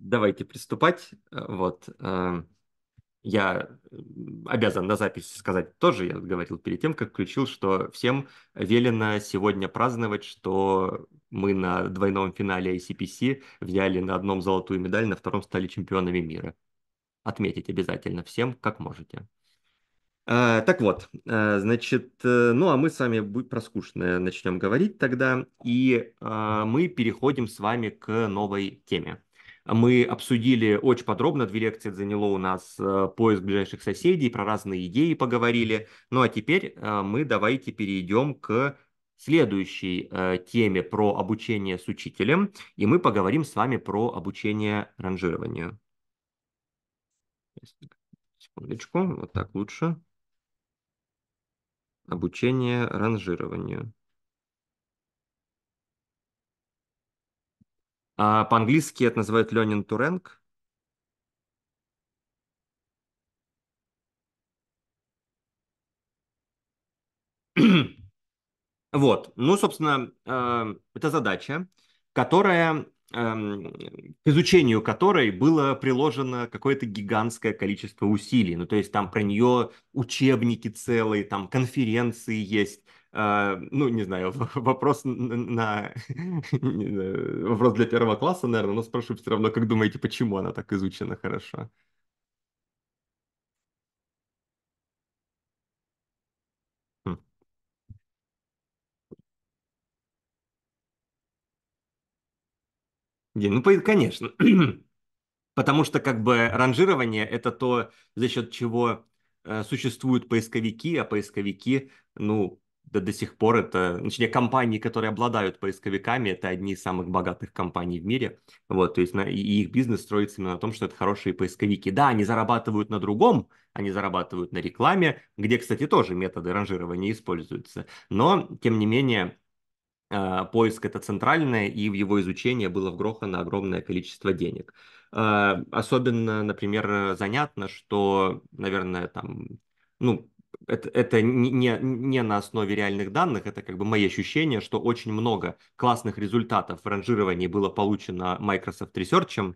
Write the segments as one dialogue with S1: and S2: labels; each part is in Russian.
S1: давайте приступать. Э, вот. Эм, я обязан на запись сказать тоже, я говорил перед тем, как включил, что всем велено сегодня праздновать, что мы на двойном финале ICPC взяли на одном золотую медаль, на втором стали чемпионами мира. Отметить обязательно всем, как можете. Э, так вот, э, значит, ну а мы с вами про скучное начнем говорить тогда, и мы переходим с вами к новой теме. Мы обсудили очень подробно, две лекции заняло у нас э, поиск ближайших соседей, про разные идеи поговорили. Ну а теперь э, мы давайте перейдем к следующей э, теме про обучение с учителем, и мы поговорим с вами про обучение ранжированию. Секундочку, вот так лучше. Обучение ранжированию. А по-английски это называют learning to rank. Вот, ну, собственно, э, это задача, которая эм, к изучению которой было приложено какое-то гигантское количество усилий. Ну, то есть там про нее учебники целые, там конференции есть, а, ну, не знаю, вопрос на... вопрос для первого класса, наверное, но спрошу все равно, как думаете, почему она так изучена хорошо? Хм. ну, конечно. Потому что как бы ранжирование – это то, за счет чего э, существуют поисковики, а поисковики, ну, да до сих пор это, ну, точнее, компании, которые обладают поисковиками, это одни из самых богатых компаний в мире. Вот, то есть на, и их бизнес строится именно на том, что это хорошие поисковики. Да, они зарабатывают на другом, они зарабатывают на рекламе, где, кстати, тоже методы ранжирования используются. Но, тем не менее, э, поиск это центральное, и в его изучение было вгрохано огромное количество денег. Э, особенно, например, занятно, что, наверное, там, ну, это, это не, не на основе реальных данных, это как бы мои ощущения, что очень много классных результатов в ранжировании было получено Microsoft Research,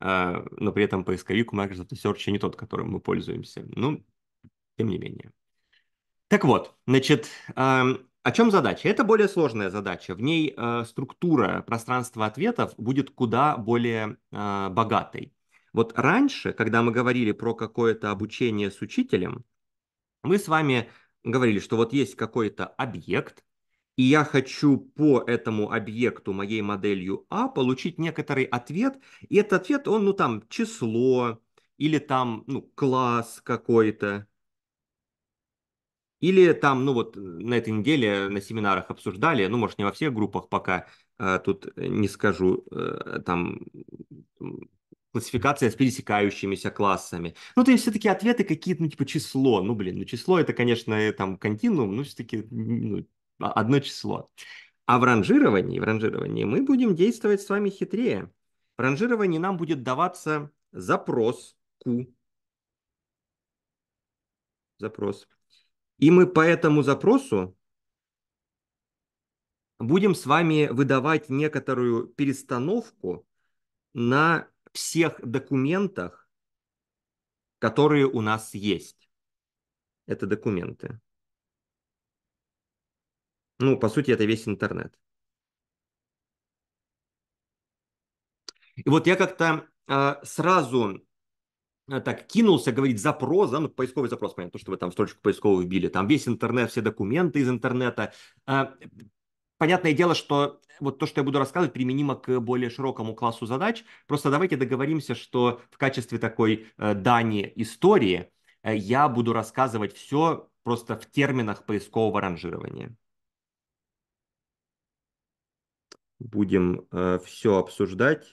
S1: э, но при этом поисковик Microsoft Research не тот, которым мы пользуемся. Ну, тем не менее. Так вот, значит, э, о чем задача? Это более сложная задача. В ней э, структура пространства ответов будет куда более э, богатой. Вот раньше, когда мы говорили про какое-то обучение с учителем, мы с вами говорили, что вот есть какой-то объект, и я хочу по этому объекту моей моделью А получить некоторый ответ, и этот ответ, он, ну, там, число, или там, ну, класс какой-то, или там, ну, вот на этой неделе на семинарах обсуждали, ну, может, не во всех группах пока, э, тут не скажу, э, там, классификация с пересекающимися классами. Ну, то есть все-таки ответы какие-то, ну, типа число. Ну, блин, ну, число это, конечно, э, там, континуум, но все-таки ну, а, одно число. А в ранжировании, в ранжировании мы будем действовать с вами хитрее. В ранжировании нам будет даваться запрос Q. Запрос. И мы по этому запросу будем с вами выдавать некоторую перестановку на всех документах, которые у нас есть. Это документы. Ну, по сути, это весь интернет. И вот я как-то э, сразу э, так кинулся говорить запрос, да, ну, поисковый запрос, понятно, то, что вы там в строчку поисковую вбили, там весь интернет, все документы из интернета. Э, понятное дело, что вот то, что я буду рассказывать, применимо к более широкому классу задач. Просто давайте договоримся, что в качестве такой э, дани истории э, я буду рассказывать все просто в терминах поискового ранжирования. Будем э, все обсуждать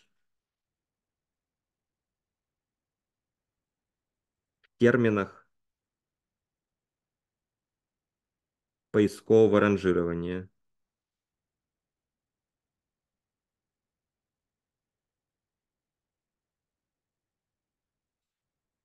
S1: в терминах поискового ранжирования.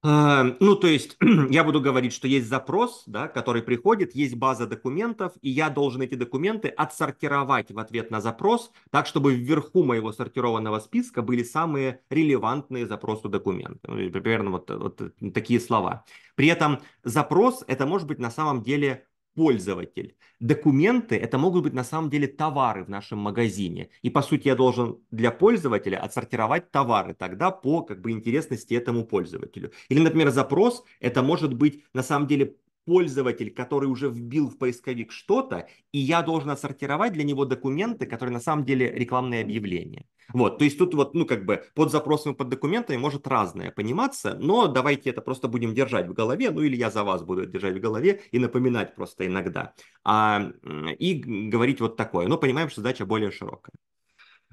S1: Э, ну, то есть я буду говорить, что есть запрос, да, который приходит, есть база документов, и я должен эти документы отсортировать в ответ на запрос, так, чтобы вверху моего сортированного списка были самые релевантные запросу документы. Ну, примерно вот, вот такие слова. При этом запрос – это может быть на самом деле пользователь. Документы – это могут быть на самом деле товары в нашем магазине. И по сути я должен для пользователя отсортировать товары тогда по как бы интересности этому пользователю. Или, например, запрос – это может быть на самом деле пользователь, который уже вбил в поисковик что-то, и я должен отсортировать для него документы, которые на самом деле рекламные объявления. Вот, то есть тут вот, ну, как бы под запросом и под документами может разное пониматься, но давайте это просто будем держать в голове, ну, или я за вас буду держать в голове и напоминать просто иногда. А, и говорить вот такое, но понимаем, что задача более широкая.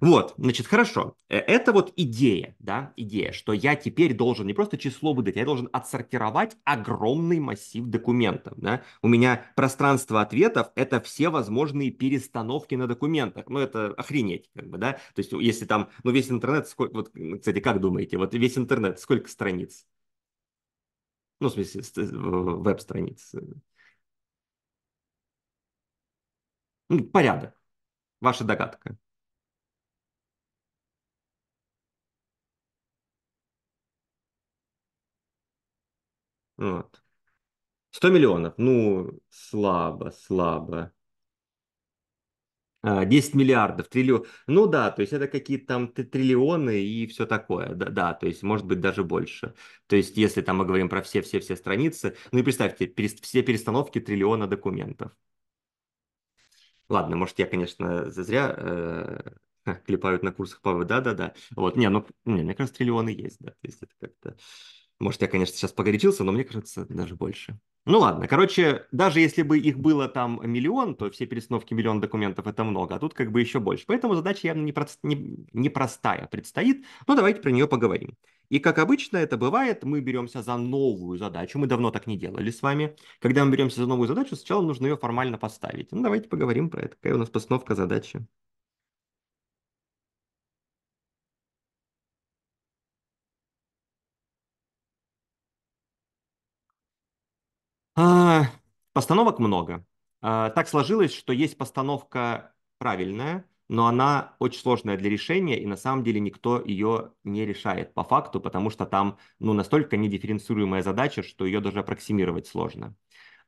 S1: Вот, значит, хорошо. Э, это вот идея, да, идея, что я теперь должен не просто число выдать, я должен отсортировать огромный массив документов, да. У меня пространство ответов – это все возможные перестановки на документах. Ну, это охренеть, как бы, да. То есть, если там, ну, весь интернет, сколько, вот, кстати, как думаете, вот весь интернет, сколько страниц? Ну, в смысле, э, веб-страниц. Ну, порядок. Ваша догадка. Вот. 100 миллионов. Ну, слабо, слабо. 10 а, миллиардов, триллион. Ну да, то есть это какие-то там триллионы и все такое. Да, да, то есть может быть даже больше. То есть если там мы говорим про все-все-все страницы, ну и представьте, перест... все перестановки триллиона документов. Ладно, может я, конечно, зазря э, -э клепают на курсах по... Да-да-да. Вот, не, ну, не, мне кажется, триллионы есть, да. То есть это как-то... Может, я, конечно, сейчас погорячился, но мне кажется, даже больше. Ну ладно, короче, даже если бы их было там миллион, то все перестановки миллион документов это много, а тут как бы еще больше. Поэтому задача явно непростая не, не предстоит, но давайте про нее поговорим. И как обычно это бывает, мы беремся за новую задачу, мы давно так не делали с вами. Когда мы беремся за новую задачу, сначала нужно ее формально поставить. Ну давайте поговорим про это, какая у нас постановка задачи. Постановок много. А, так сложилось, что есть постановка правильная, но она очень сложная для решения, и на самом деле никто ее не решает по факту, потому что там ну, настолько недифференцируемая задача, что ее даже аппроксимировать сложно.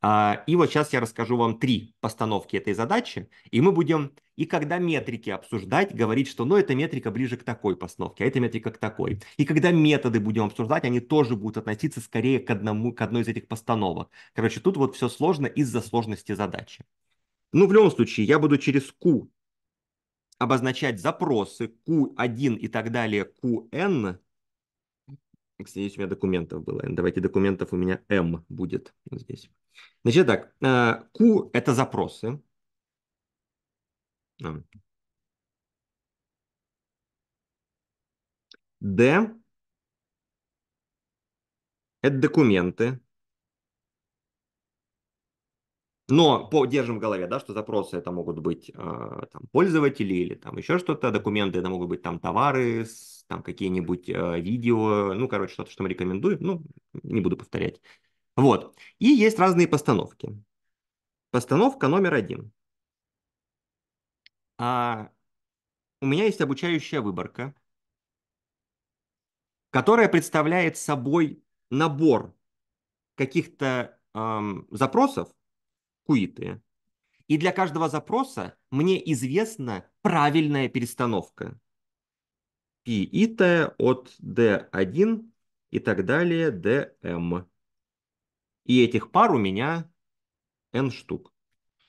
S1: А, и вот сейчас я расскажу вам три постановки этой задачи, и мы будем, и когда метрики обсуждать, говорить, что ну эта метрика ближе к такой постановке, а эта метрика к такой. И когда методы будем обсуждать, они тоже будут относиться скорее к, одному, к одной из этих постановок. Короче, тут вот все сложно из-за сложности задачи. Ну, в любом случае, я буду через Q обозначать запросы Q1 и так далее QN. Кстати, здесь у меня документов было Давайте документов у меня M будет здесь. Значит так, э, Q – это запросы. D – это документы. Но по, держим в голове, да, что запросы это могут быть э, там, пользователи или там еще что-то, документы это могут быть там товары, там какие-нибудь э, видео, ну, короче, что-то, что мы рекомендуем, ну, не буду повторять. Вот. И есть разные постановки. Постановка номер один. А у меня есть обучающая выборка, которая представляет собой набор каких-то эм, запросов, куиты, и для каждого запроса мне известна правильная перестановка. Пи и Т от D1 и так далее DM. И этих пар у меня n штук.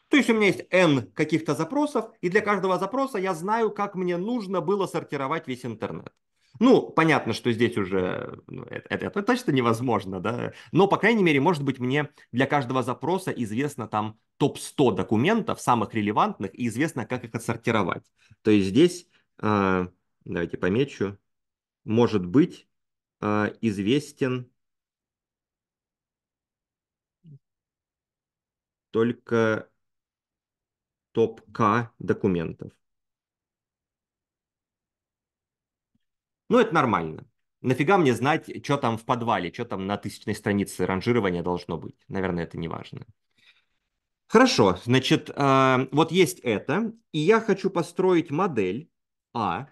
S1: То есть у меня есть n каких-то запросов, и для каждого запроса я знаю, как мне нужно было сортировать весь интернет. Ну, понятно, что здесь уже ну, это, э, это, точно невозможно, да. Но, по крайней мере, может быть, мне для каждого запроса известно там топ-100 документов, самых релевантных, и известно, как их отсортировать. То есть здесь, э, давайте помечу, может быть э, известен только топ-К документов. Ну, это нормально. Нафига мне знать, что там в подвале, что там на тысячной странице ранжирования должно быть? Наверное, это не важно. Хорошо, значит, э, вот есть это, и я хочу построить модель А,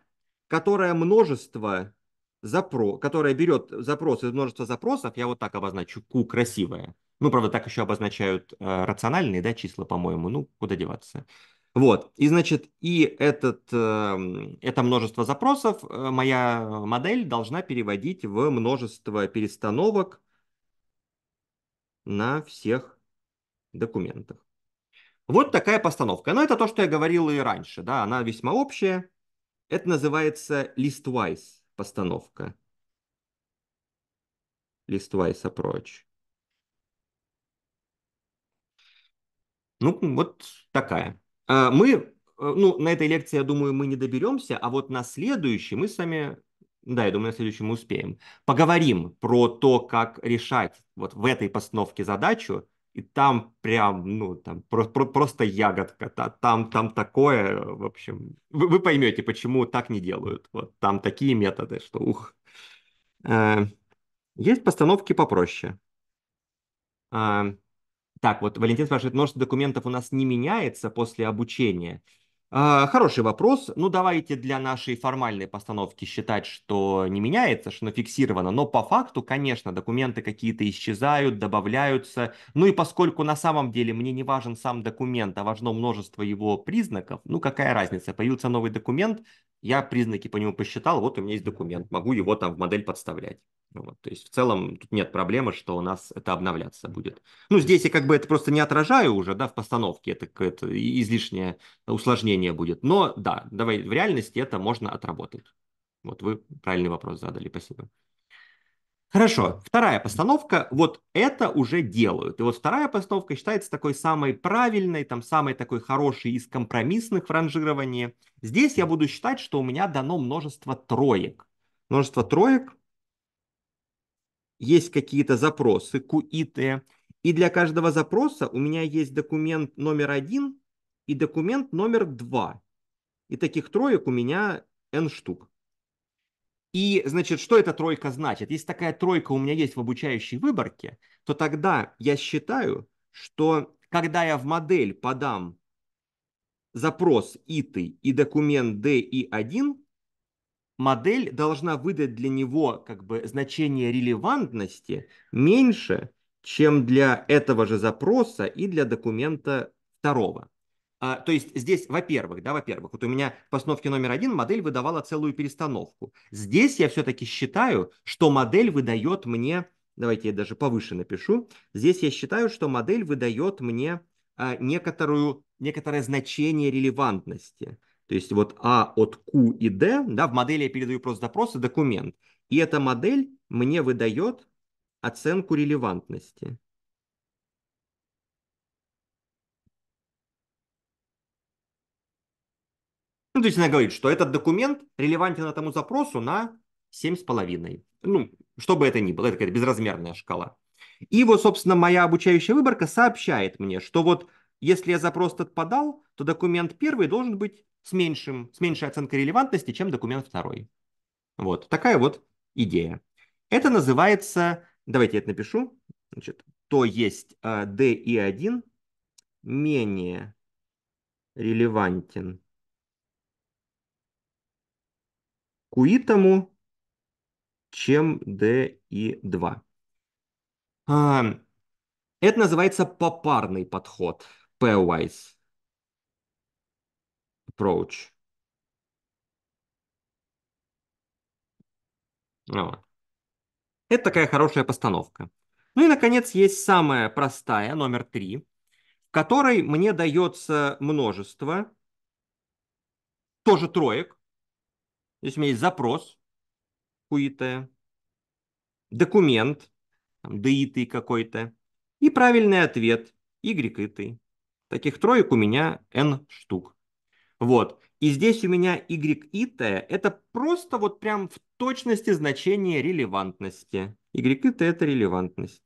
S1: которая множество запрос, которая берет запросы, из множества запросов, я вот так обозначу, Q красивая, ну, правда, так еще обозначают э, рациональные да, числа, по-моему. Ну, куда деваться. Вот, и значит, и этот, э, это множество запросов э, моя модель должна переводить в множество перестановок на всех документах. Вот такая постановка. Но это то, что я говорил и раньше, да, она весьма общая. Это называется listwise постановка. Listwise approach. Ну, вот такая. А, мы, э, ну, на этой лекции, я думаю, мы не доберемся, а вот на следующей мы с вами, да, я думаю, на следующем мы успеем, поговорим про то, как решать вот в этой постановке задачу, и там прям, ну, там про про просто ягодка, та там, там такое, в общем, вы, вы поймете, почему так не делают. Вот там такие методы, что ух. Э, есть постановки попроще. А, так, вот Валентин спрашивает, множество документов у нас не меняется после обучения. А, хороший вопрос. Ну, давайте для нашей формальной постановки считать, что не меняется, что фиксировано. Но по факту, конечно, документы какие-то исчезают, добавляются. Ну и поскольку на самом деле мне не важен сам документ, а важно множество его признаков, ну какая разница, появился новый документ, я признаки по нему посчитал, вот у меня есть документ, могу его там в модель подставлять. Ну вот, то есть в целом тут нет проблемы, что у нас это обновляться будет. Ну, здесь я как бы это просто не отражаю уже, да, в постановке, это какое-то излишнее усложнение будет. Но да, давай в реальности это можно отработать. Вот вы правильный вопрос задали, спасибо. Хорошо, вторая постановка, вот это уже делают. И вот вторая постановка считается такой самой правильной, там самой такой хорошей из компромиссных в ранжировании. Здесь я буду считать, что у меня дано множество троек. Множество троек, есть какие-то запросы, QIT, и для каждого запроса у меня есть документ номер один и документ номер два. И таких троек у меня n штук. И, значит, что эта тройка значит? Если такая тройка у меня есть в обучающей выборке, то тогда я считаю, что когда я в модель подам запрос ИТы и документ DI1, модель должна выдать для него как бы значение релевантности меньше, чем для этого же запроса и для документа второго. А, то есть здесь, во-первых, да, во-первых, вот у меня в постановке номер один модель выдавала целую перестановку. Здесь я все-таки считаю, что модель выдает мне, давайте я даже повыше напишу, здесь я считаю, что модель выдает мне а, некоторую, некоторое значение релевантности. То есть вот А от Q и D, да, в модели я передаю просто запрос и документ. И эта модель мне выдает оценку релевантности. Ну, то есть она говорит, что этот документ релевантен этому запросу на 7,5. Ну, что бы это ни было, это какая-то безразмерная шкала. И вот, собственно, моя обучающая выборка сообщает мне, что вот если я запрос этот подал, то документ первый должен быть с, меньшим, с меньшей оценкой релевантности, чем документ второй. Вот такая вот идея. Это называется, давайте я это напишу, значит, то есть э, DI1 менее релевантен куитому, чем D и 2 а, Это называется попарный подход, pairwise approach. Ну вот. Это такая хорошая постановка. Ну и, наконец, есть самая простая, номер три, в которой мне дается множество, тоже троек, то есть у меня есть запрос QIT, документ, там, DIT какой-то, и правильный ответ YIT. Таких троек у меня N штук. Вот. И здесь у меня YIT это просто вот прям в точности значение релевантности. YIT это релевантность.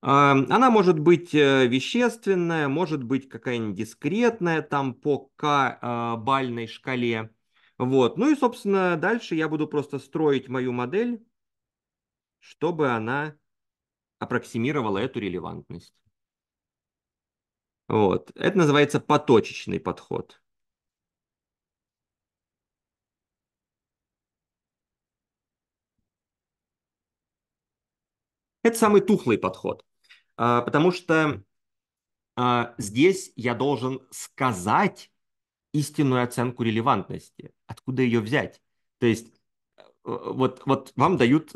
S1: Она может быть э, вещественная, может быть какая-нибудь дискретная там по К-бальной а, шкале. Вот. Ну и, собственно, дальше я буду просто строить мою модель, чтобы она аппроксимировала эту релевантность. Вот. Это называется поточечный подход. Это самый тухлый подход. А, потому что а, здесь я должен сказать истинную оценку релевантности, откуда ее взять. То есть э, вот, вот вам дают,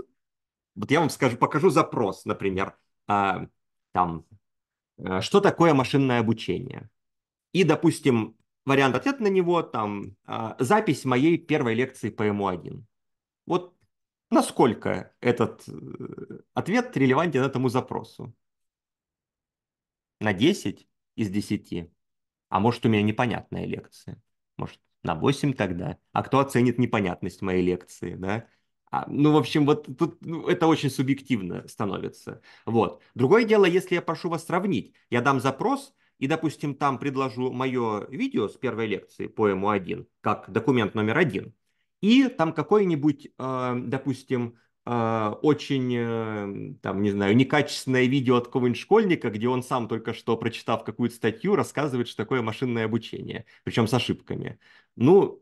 S1: вот я вам скажу, покажу запрос, например, а, там, что такое машинное обучение. И, допустим, вариант ответа на него, там, запись моей первой лекции по ему1. Вот насколько этот э, ответ релевантен этому запросу на 10 из 10, а может у меня непонятная лекция, может на 8 тогда, а кто оценит непонятность моей лекции, да? А, ну, в общем, вот тут ну, это очень субъективно становится. Вот. Другое дело, если я прошу вас сравнить, я дам запрос, и, допустим, там предложу мое видео с первой лекции по ему 1 как документ номер один, и там какой-нибудь, э, допустим, а, очень, э, там, не знаю, некачественное видео от какого-нибудь школьника, где он сам только что, прочитав какую-то статью, рассказывает, что такое машинное обучение, причем с ошибками. Ну,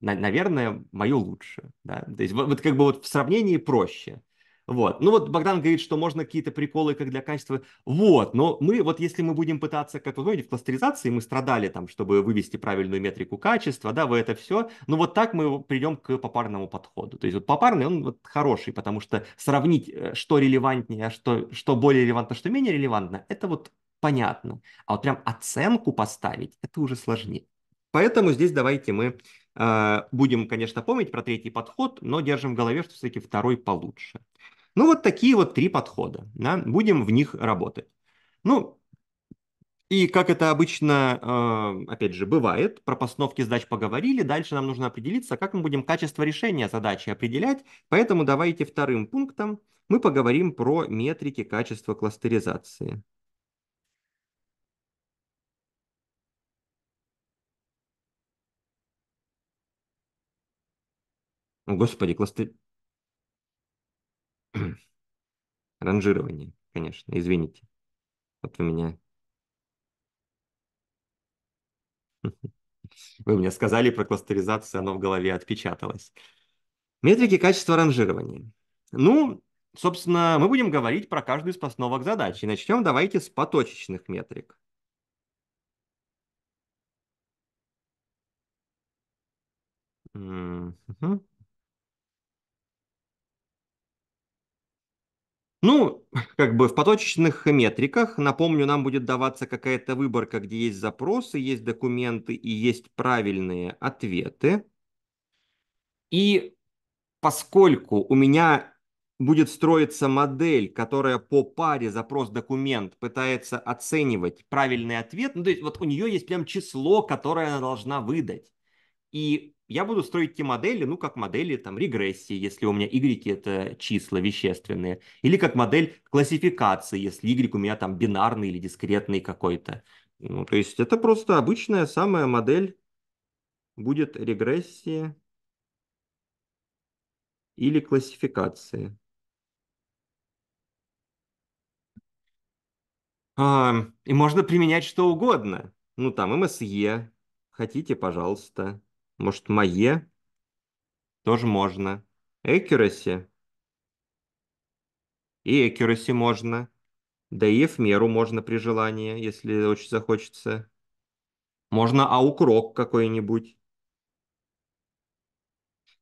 S1: на- наверное, мое лучше. Да? То есть вот, вот как бы вот в сравнении проще. Вот. Ну вот Богдан говорит, что можно какие-то приколы как для качества. Вот, но мы, вот если мы будем пытаться, как вы помните, в кластеризации мы страдали там, чтобы вывести правильную метрику качества, да, вы это все. Ну вот так мы придем к попарному подходу. То есть вот попарный, он вот хороший, потому что сравнить, э, что релевантнее, а что, что более релевантно, а что менее релевантно, это вот понятно. А вот прям оценку поставить, это уже сложнее. Поэтому здесь давайте мы Э, будем, конечно, помнить про третий подход, но держим в голове, что все-таки второй получше. Ну, вот такие вот три подхода. Да? Будем в них работать. Ну, и как это обычно, э, опять же, бывает, про постановки задач поговорили, дальше нам нужно определиться, как мы будем качество решения задачи определять, поэтому давайте вторым пунктом мы поговорим про метрики качества кластеризации. господи, кластер, Ранжирование, конечно, извините. Вот вы меня... Вы мне сказали про кластеризацию, оно в голове отпечаталось. Метрики качества ранжирования. Ну, собственно, мы будем говорить про каждую из постановок И Начнем давайте с поточечных метрик. Mm-hmm. Ну, как бы в поточечных метриках, напомню, нам будет даваться какая-то выборка, где есть запросы, есть документы и есть правильные ответы. И поскольку у меня будет строиться модель, которая по паре запрос-документ пытается оценивать правильный ответ, ну, то есть вот у нее есть прям число, которое она должна выдать. И я буду строить те модели, ну, как модели там регрессии, если у меня y – это числа вещественные, или как модель классификации, если y у меня там бинарный или дискретный какой-то. Ну, то есть это просто обычная самая модель будет регрессии или классификации. А, и можно применять что угодно. Ну, там, MSE, хотите, пожалуйста. Может, мое? Тоже можно. Accuracy. И accuracy можно. Да и в меру можно при желании, если очень захочется. Можно аукрок какой-нибудь.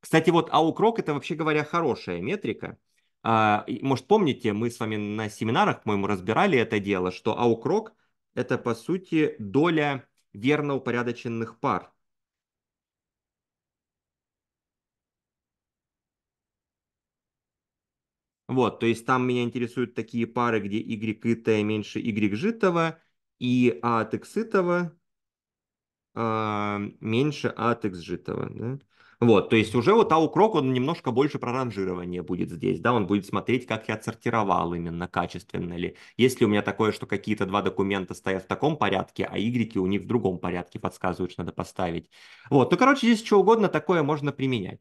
S1: Кстати, вот аукрок это вообще говоря хорошая метрика. А, может, помните, мы с вами на семинарах, по-моему, разбирали это дело, что аукрок – это, по сути, доля верно упорядоченных пар. Вот, то есть там меня интересуют такие пары, где y итая меньше y житого и a от x итого а, меньше a от x житого. Да? Вот, то есть уже вот аукрок, он немножко больше про будет здесь, да, он будет смотреть, как я отсортировал именно, качественно ли. Если у меня такое, что какие-то два документа стоят в таком порядке, а y у них в другом порядке подсказывают, что надо поставить. Вот, ну, короче, здесь что угодно такое можно применять.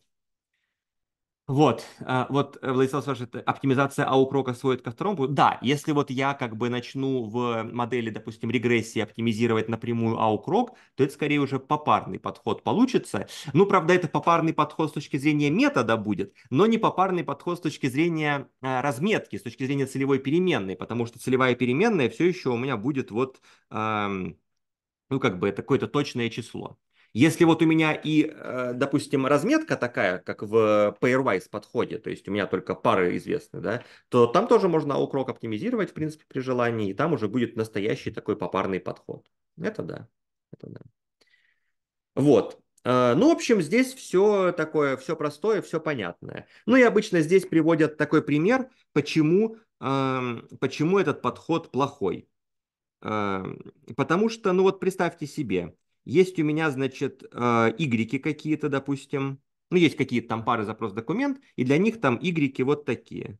S1: Вот, а, вот, э, Владислав спрашивает, оптимизация аукрока сводит ко второму? Да, если вот я как бы начну в модели, допустим, регрессии оптимизировать напрямую аукрок, то это скорее уже попарный подход получится. Ну, правда, это попарный подход с точки зрения метода будет, но не попарный подход с точки зрения а, разметки, с точки зрения целевой переменной, потому что целевая переменная все еще у меня будет вот, ну, как бы это какое-то точное число. Если вот у меня и, э, допустим, разметка такая, как в э, Pairwise подходе, то есть у меня только пары известны, да, то там тоже можно укрок оптимизировать, в принципе, при желании, и там уже будет настоящий такой попарный подход. Это да. Это да. Вот. Э, ну, в общем, здесь все такое, все простое, все понятное. Ну и обычно здесь приводят такой пример, почему, эм, почему этот подход плохой. Эм, потому что, ну вот представьте себе, есть у меня, значит, Y а, какие-то, допустим. Ну, есть какие-то там пары запрос-документ, и для них там Y вот такие.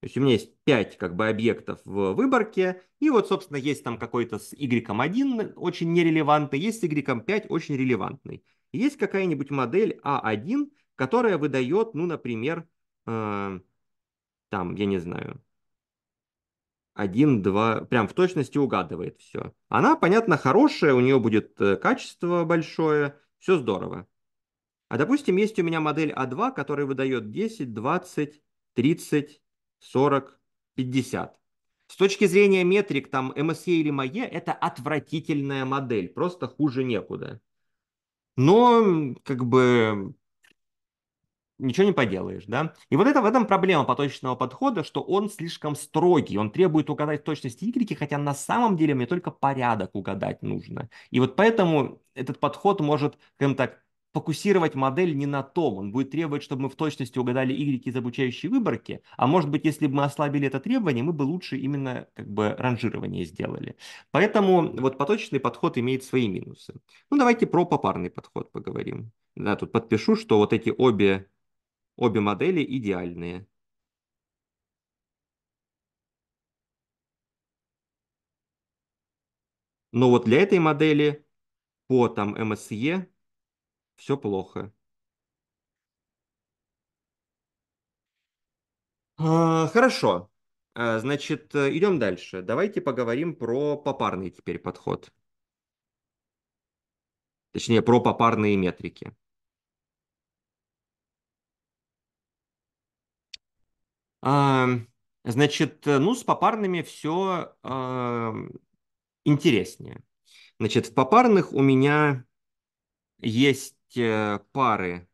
S1: То есть у меня есть 5 как бы объектов в выборке, и вот, собственно, есть там какой-то с Y1 очень нерелевантный, есть с Y5 очень релевантный. Есть какая-нибудь модель A1, а которая выдает, ну, например, э, там, я не знаю, один-два, прям в точности угадывает все. Она, понятно, хорошая, у нее будет э, качество большое, все здорово. А допустим, есть у меня модель А2, которая выдает 10, 20, 30, 40, 50. С точки зрения метрик, там MSE или MAE, это отвратительная модель, просто хуже некуда. Но как бы ничего не поделаешь, да. И вот это в этом проблема поточечного подхода, что он слишком строгий, он требует угадать точность y, хотя на самом деле мне только порядок угадать нужно. И вот поэтому этот подход может, скажем так, фокусировать модель не на том. Он будет требовать, чтобы мы в точности угадали y из обучающей выборки, а может быть, если бы мы ослабили это требование, мы бы лучше именно как бы ранжирование сделали. Поэтому вот поточный подход имеет свои минусы. Ну, давайте про попарный подход поговорим. Да, тут подпишу, что вот эти обе Обе модели идеальные. Но вот для этой модели по там MSE все плохо. А, хорошо. А, значит, идем дальше. Давайте поговорим про попарный теперь подход. Точнее, про попарные метрики. А, значит, э, ну, с попарными все а, интереснее. Значит, в попарных у меня есть э, пары,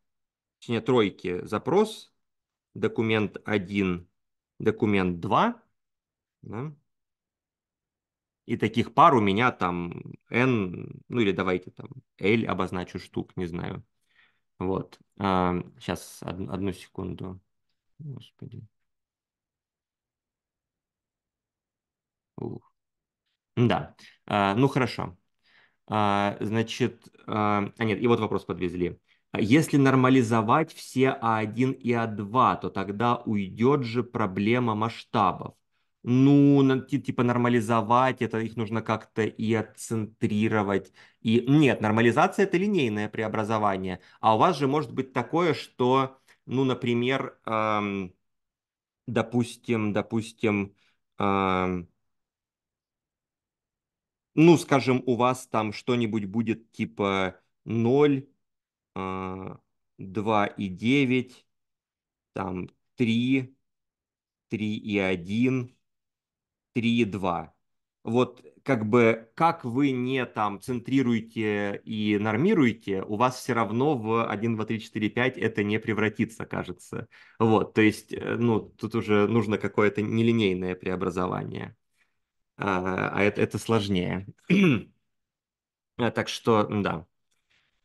S1: точнее, тройки запрос, документ 1, документ 2. Да? И таких пар у меня там N, ну или давайте там L обозначу штук, не знаю. Вот. сейчас, а, одну секунду. Господи. Да, а, ну хорошо. А, значит, а, а нет, и вот вопрос подвезли. Если нормализовать все А1 и А2, то тогда уйдет же проблема масштабов. Ну, типа нормализовать, это их нужно как-то и отцентрировать. И нет, нормализация это линейное преобразование. А у вас же может быть такое, что, ну, например, эм, допустим, допустим, эм, ну, скажем, у вас там что-нибудь будет типа 0, 2 а, и 9, там 3, 3 и 1, 3 и 2. Вот как бы как вы не там центрируете и нормируете, у вас все равно в 1, 2, 3, 4, 5 это не превратится, кажется. Вот, то есть, э, ну, тут уже нужно какое-то нелинейное преобразование. А, а это, это сложнее. А, так что, да.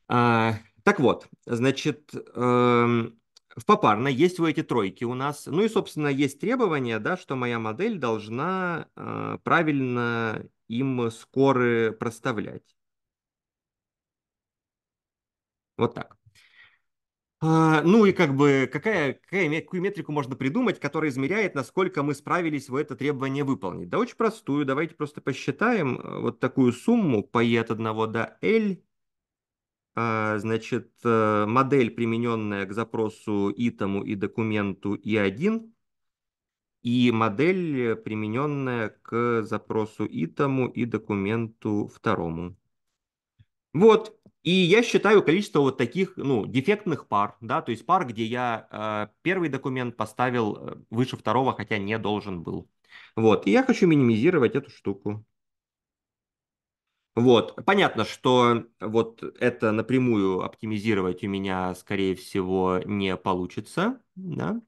S1: А, так вот, значит, эм, в попарно есть вот эти тройки у нас. Ну и, собственно, есть требование, да, что моя модель должна э, правильно им скоры проставлять. Вот так. А, ну и как бы какая, какая, какую метрику можно придумать, которая измеряет, насколько мы справились в это требование выполнить? Да очень простую, давайте просто посчитаем э, вот такую сумму по E от 1 до L. А, значит, э, модель, примененная к запросу итому и документу И1, и модель, примененная к запросу итому и документу второму. Вот, и я считаю количество вот таких, ну, дефектных пар, да, то есть пар, где я э, первый документ поставил э, выше второго, хотя не должен был. Вот, и я хочу минимизировать эту штуку. Вот, понятно, что вот это напрямую оптимизировать у меня, скорее всего, не получится, да?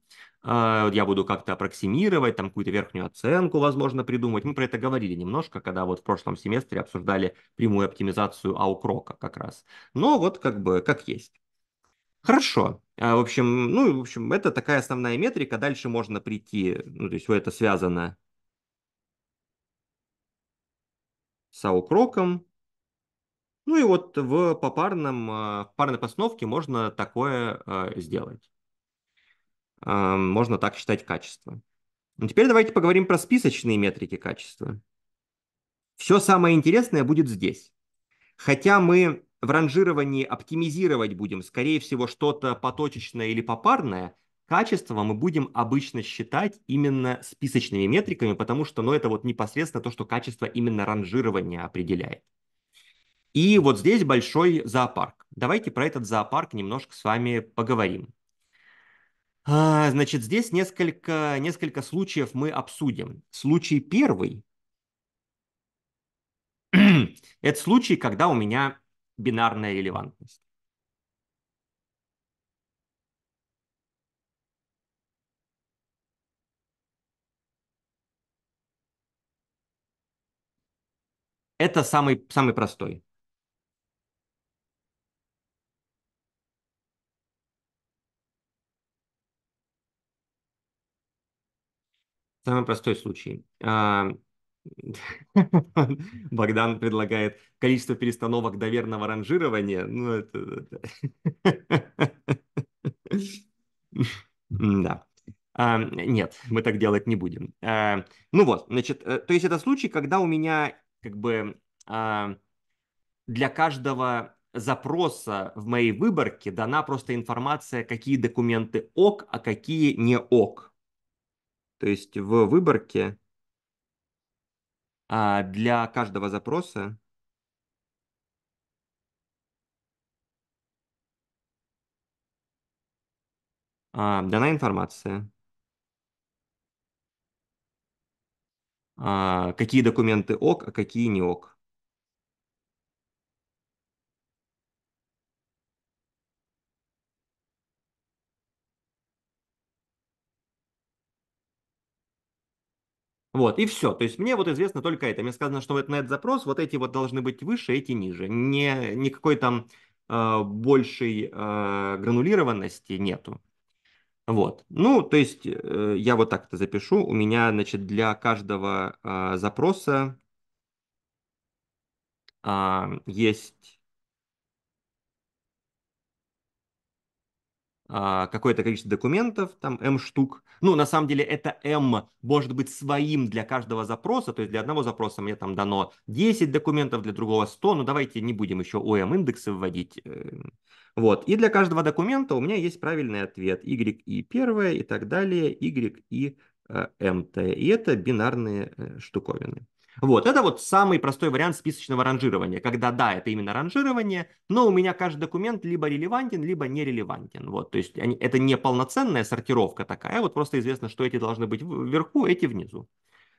S1: А, я буду как-то аппроксимировать, там какую-то верхнюю оценку, возможно, придумать. Мы про это говорили немножко, когда вот в прошлом семестре обсуждали прямую оптимизацию аукрока как раз. Но вот как бы как есть. Хорошо. А, в общем, ну, в общем, это такая основная метрика. Дальше можно прийти, ну, то есть это связано с аукроком. Ну и вот в попарном, а, в парной постановке можно такое сделать. А, можно так считать качество. Но ну, теперь давайте поговорим про списочные метрики качества. Все самое интересное будет здесь. Хотя мы в ранжировании оптимизировать будем, скорее всего, что-то поточечное или попарное, качество мы будем обычно считать именно списочными метриками, потому что ну, это вот непосредственно то, что качество именно ранжирования определяет. И вот здесь большой зоопарк. Давайте про этот зоопарк немножко с вами поговорим. А, значит, здесь несколько, несколько случаев мы обсудим. Случай первый – это случай, когда у меня бинарная релевантность. Это самый, самый простой. Самый простой случай. А, Богдан предлагает количество перестановок доверного ранжирования. Ну, это... Да. А, нет, мы так делать не будем. А, ну вот, значит, э, то есть это случай, когда у меня как бы для каждого запроса в моей выборке дана просто информация, какие документы ок, а какие не ок. То есть в выборке а, для каждого запроса а, дана информация. А, какие документы ок, а какие не ок. Вот, и все. То есть мне вот известно только это. Мне сказано, что вот на этот запрос вот эти вот должны быть выше, эти ниже. Не, никакой там э, большей э, гранулированности нету. Вот. Ну, то есть э, я вот так это запишу. У меня, значит, для каждого э, запроса э, есть А, какое-то количество документов, там m эм штук. Ну, на самом деле это m эм может быть своим для каждого запроса, то есть для одного запроса мне там дано 10 документов, для другого 100, ну давайте не будем еще OM эм индексы вводить. Э, вот, и для каждого документа у меня есть правильный ответ y и первое и так далее, y и mt. Э, и это бинарные э, штуковины. Вот, это вот самый простой вариант списочного ранжирования, когда да, это именно ранжирование, но у меня каждый документ либо релевантен, либо нерелевантен. Вот, то есть они, это не полноценная сортировка такая, вот просто известно, что эти должны быть вверху, а эти внизу.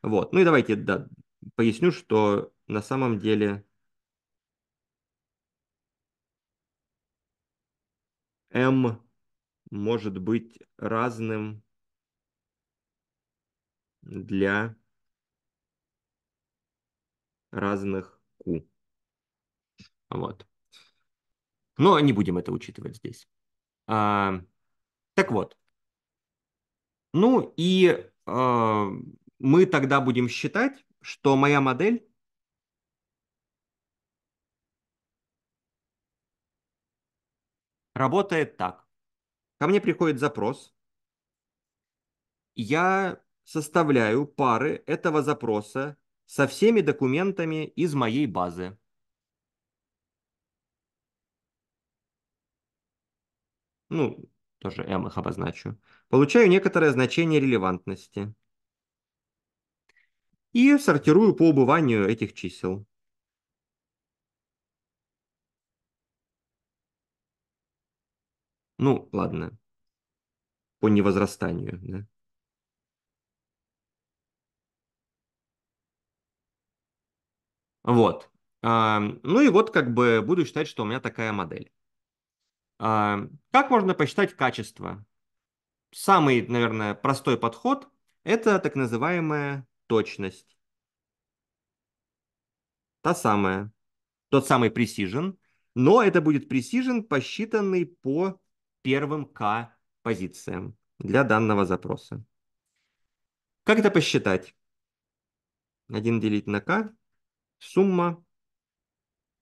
S1: Вот, ну и давайте да, поясню, что на самом деле M эм может быть разным для разных Q. Вот. Но не будем это учитывать здесь. А, так вот. Ну и а, мы тогда будем считать, что моя модель работает так. Ко мне приходит запрос. Я составляю пары этого запроса со всеми документами из моей базы. Ну, тоже m их обозначу. Получаю некоторое значение релевантности. И сортирую по убыванию этих чисел. Ну, ладно. По невозрастанию, да. Вот. Ну и вот как бы буду считать, что у меня такая модель. Как можно посчитать качество? Самый, наверное, простой подход – это так называемая точность. Та самая, тот самый precision, но это будет precision, посчитанный по первым К позициям для данного запроса. Как это посчитать? 1 делить на К Сумма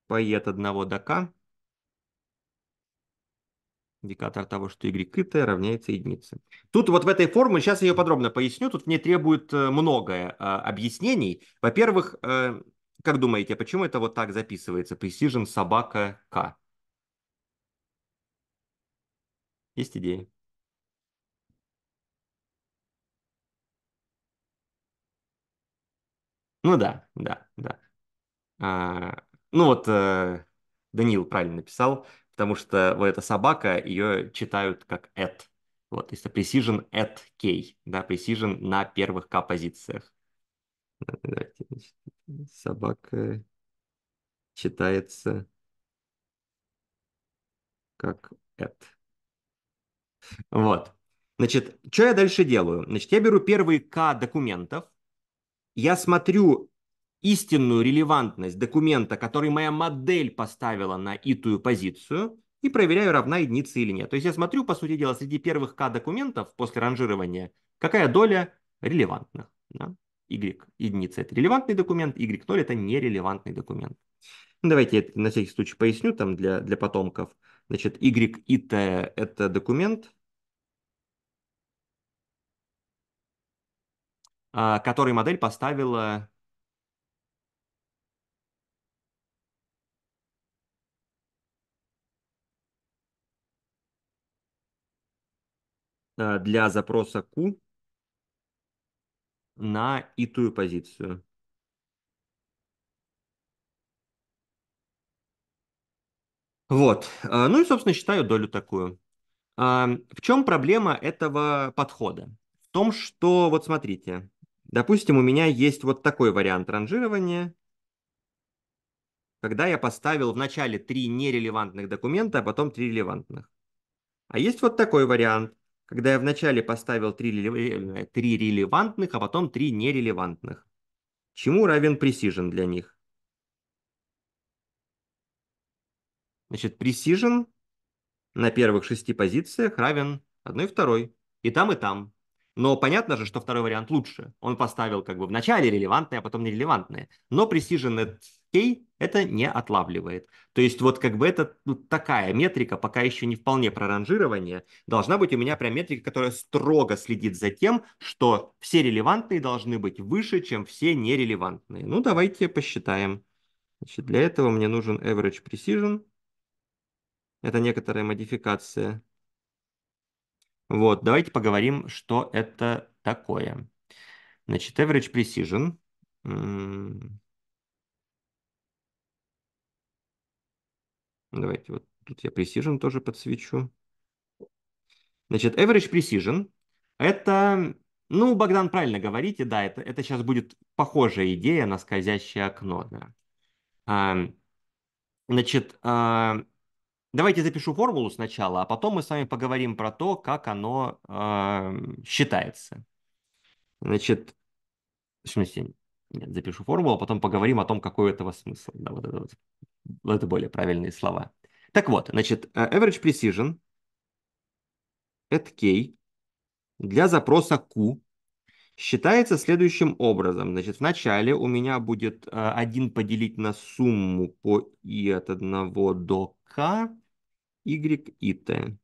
S1: p от 1 до k. Индикатор того, что y это равняется единице. Тут вот в этой формуле, сейчас я ее подробно поясню, тут мне требует э, многое а, объяснений. Во-первых, э, как думаете, почему это вот так записывается? Precision собака К. Есть идеи? Ну да, да, да. А, ну вот э, Даниил правильно написал, потому что вот эта собака, ее читают как at. Вот, если precision at k, да, precision на первых k позициях. Собака читается как at. Вот. Значит, что я дальше делаю? Значит, я беру первые k документов, я смотрю, истинную релевантность документа, который моя модель поставила на итую позицию, и проверяю, равна единице или нет. То есть я смотрю, по сути дела, среди первых К документов после ранжирования, какая доля релевантных. Да? Y единица – это релевантный документ, Y0 – это нерелевантный документ. Ну, давайте я на всякий случай поясню там для, для потомков. Значит, Y и т это документ, а, который модель поставила Э, для запроса Q на итую позицию. Вот. Э, ну и, собственно, считаю долю такую. А, в чем проблема этого подхода? В том, что, вот смотрите, допустим, у меня есть вот такой вариант ранжирования, когда я поставил в начале три нерелевантных документа, а потом три релевантных. А есть вот такой вариант – когда я вначале поставил три, э, три релевантных, а потом три нерелевантных. Чему равен precision для них? Значит, precision на первых шести позициях равен одной и 2, и там, и там. Но понятно же, что второй вариант лучше. Он поставил как бы в начале релевантные, а потом нерелевантные. Но precision это окей, это не отлавливает. То есть вот как бы это ну, такая метрика, пока еще не вполне про ранжирование. Должна быть у меня прям метрика, которая строго следит за тем, что все релевантные должны быть выше, чем все нерелевантные. Ну, давайте посчитаем. Значит, для этого мне нужен average precision. Это некоторая модификация. Вот, давайте поговорим, что это такое. Значит, average precision. Давайте вот тут я Precision тоже подсвечу. Значит, Average Precision – это, ну, Богдан правильно говорите, да, это, это сейчас будет похожая идея на скользящее окно, да. А, значит, а, давайте запишу формулу сначала, а потом мы с вами поговорим про то, как оно а, считается. Значит, в нет, запишу формулу, а потом поговорим о том, какой у этого смысл. Да, вот это, вот, вот это более правильные слова. Так вот, значит, э, average precision at k для запроса Q считается следующим образом. Значит, вначале у меня будет 1 э, поделить на сумму по i от 1 до k, y и t.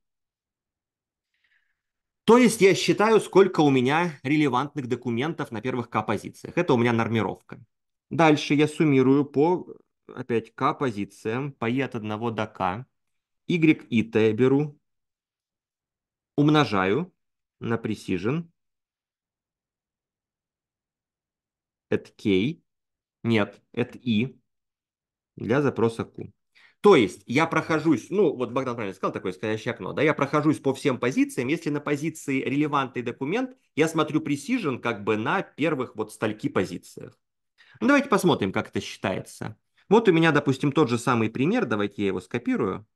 S1: То есть я считаю, сколько у меня релевантных документов на первых К-позициях. Это у меня нормировка. Дальше я суммирую по, опять, К-позициям, по E от 1 до К. Y и Т беру, умножаю на Precision. Это K. Нет, это i для запроса Q. То есть я прохожусь, ну вот Богдан правильно сказал, такое скользящее окно, да, я прохожусь по всем позициям, если на позиции релевантный документ, я смотрю precision как бы на первых вот стальки позициях. Ну, давайте посмотрим, как это считается. Вот у меня, допустим, тот же самый пример, давайте я его скопирую.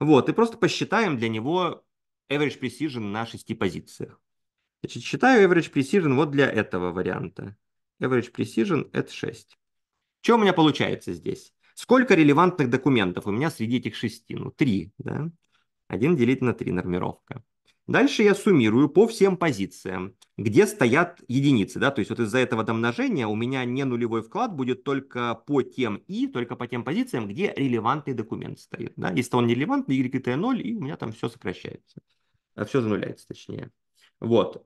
S1: Вот, и просто посчитаем для него average precision на шести позициях. Значит, считаю average precision вот для этого варианта. Average precision это 6. Что у меня получается здесь? Сколько релевантных документов у меня среди этих шести? Ну, три, да? Один делить на три нормировка. Дальше я суммирую по всем позициям, где стоят единицы, да, то есть вот из-за этого домножения у меня не нулевой вклад будет только по тем и, только по тем позициям, где релевантный документ стоит, да, если он не релевантный, y 0, и у меня там все сокращается, а все зануляется точнее. Вот.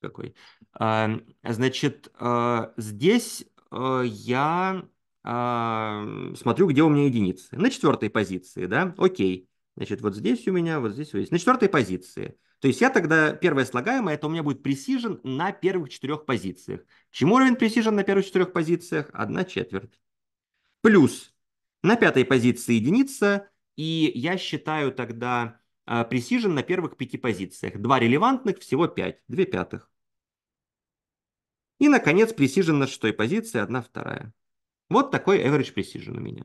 S1: Какой? Значит, а, здесь а, я смотрю, где у меня единицы. На четвертой позиции, да, окей. Значит, вот здесь у меня, вот здесь, вот здесь. На четвертой позиции. То есть я тогда, первое слагаемое, это у меня будет пресижен на первых четырех позициях. Чему уровень пресижен на первых четырех позициях? Одна четверть. Плюс на пятой позиции единица, и я считаю тогда а, пресижен на первых пяти позициях. Два релевантных, всего пять, две пятых. И, наконец, пресижен на шестой позиции, одна вторая. Вот такой average precision у меня.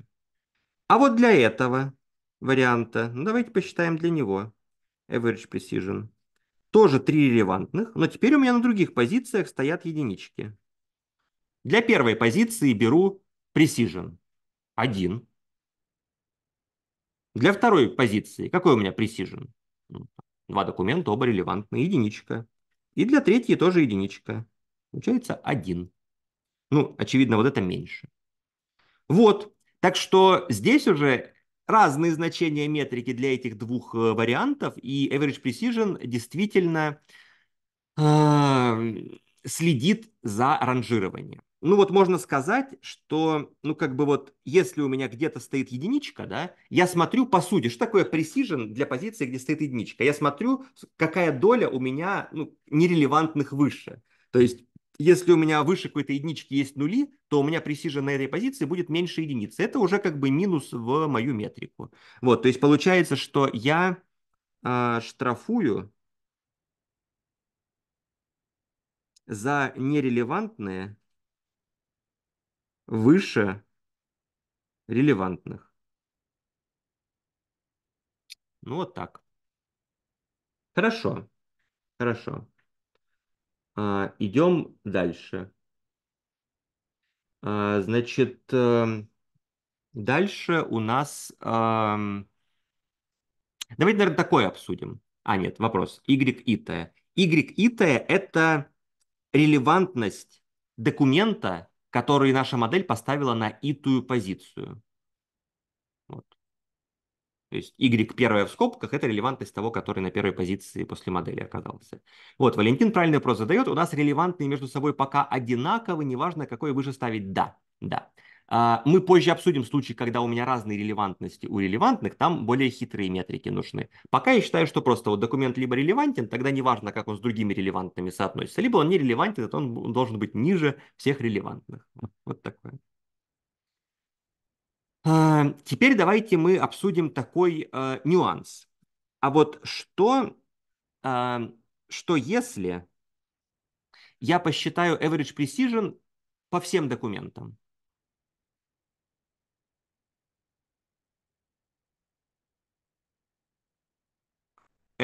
S1: А вот для этого варианта, ну, давайте посчитаем для него average precision. Тоже три релевантных, но теперь у меня на других позициях стоят единички. Для первой позиции беру precision один. Для второй позиции, какой у меня пресижен? Ну, два документа, оба релевантные единичка. И для третьей тоже единичка. Получается один. Ну, очевидно, вот это меньше. Вот. Так что здесь уже разные значения метрики для этих двух э, вариантов, и Average Precision действительно э, следит за ранжированием ну вот можно сказать, что, ну как бы вот, если у меня где-то стоит единичка, да, я смотрю по сути, что такое precision для позиции, где стоит единичка. Я смотрю, какая доля у меня ну, нерелевантных выше. То есть, если у меня выше какой-то единички есть нули, то у меня precision на этой позиции будет меньше единицы. Это уже как бы минус в мою метрику. Вот, то есть получается, что я э, штрафую за нерелевантные выше релевантных. Ну вот так. Хорошо, хорошо. А, идем дальше. А, значит, эм, дальше у нас... А, давайте, наверное, такое обсудим. А, нет, вопрос. Y и Y и это релевантность документа который наша модель поставила на итую позицию. Вот. То есть y первая в скобках – это релевантность того, который на первой позиции после модели оказался. Вот, Валентин правильный вопрос задает. У нас релевантные между собой пока одинаковы, неважно, какой выше ставить «да». Да. А, мы позже обсудим случаи, когда у меня разные релевантности у релевантных, там более хитрые метрики нужны. Пока я считаю, что просто вот документ либо релевантен, тогда неважно, как он с другими релевантными соотносится, либо он не релевантен, то он должен быть ниже всех релевантных. Вот такое. А, теперь давайте мы обсудим такой э, нюанс. А вот что, э, что если я посчитаю average precision по всем документам?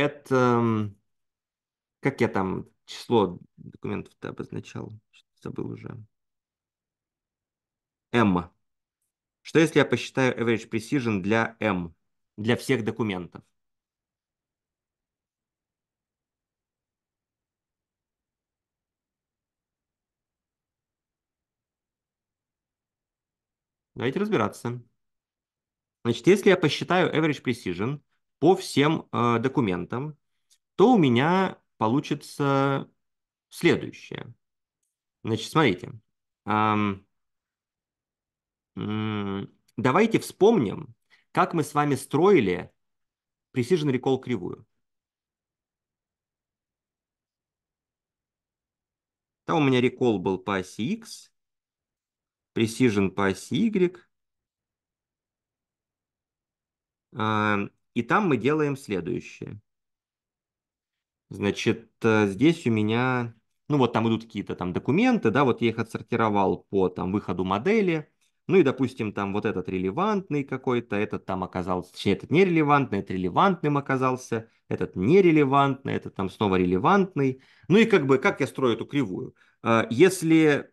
S1: Это, как я там число документов-то обозначал, забыл уже. М. Что если я посчитаю average precision для M, для всех документов? Давайте разбираться. Значит, если я посчитаю average precision по всем э, документам, то у меня получится следующее. Значит, смотрите. Эм, давайте вспомним, как мы с вами строили Precision Recall кривую. Там у меня рекол был по оси X, Precision по оси Y. И там мы делаем следующее. Значит, э, здесь у меня, ну вот там идут какие-то там документы, да, вот я их отсортировал по там выходу модели, ну и, допустим, там вот этот релевантный какой-то, этот там оказался, точнее, этот нерелевантный, этот релевантным оказался, этот нерелевантный, этот там снова релевантный. Ну и как бы, как я строю эту кривую? Э, если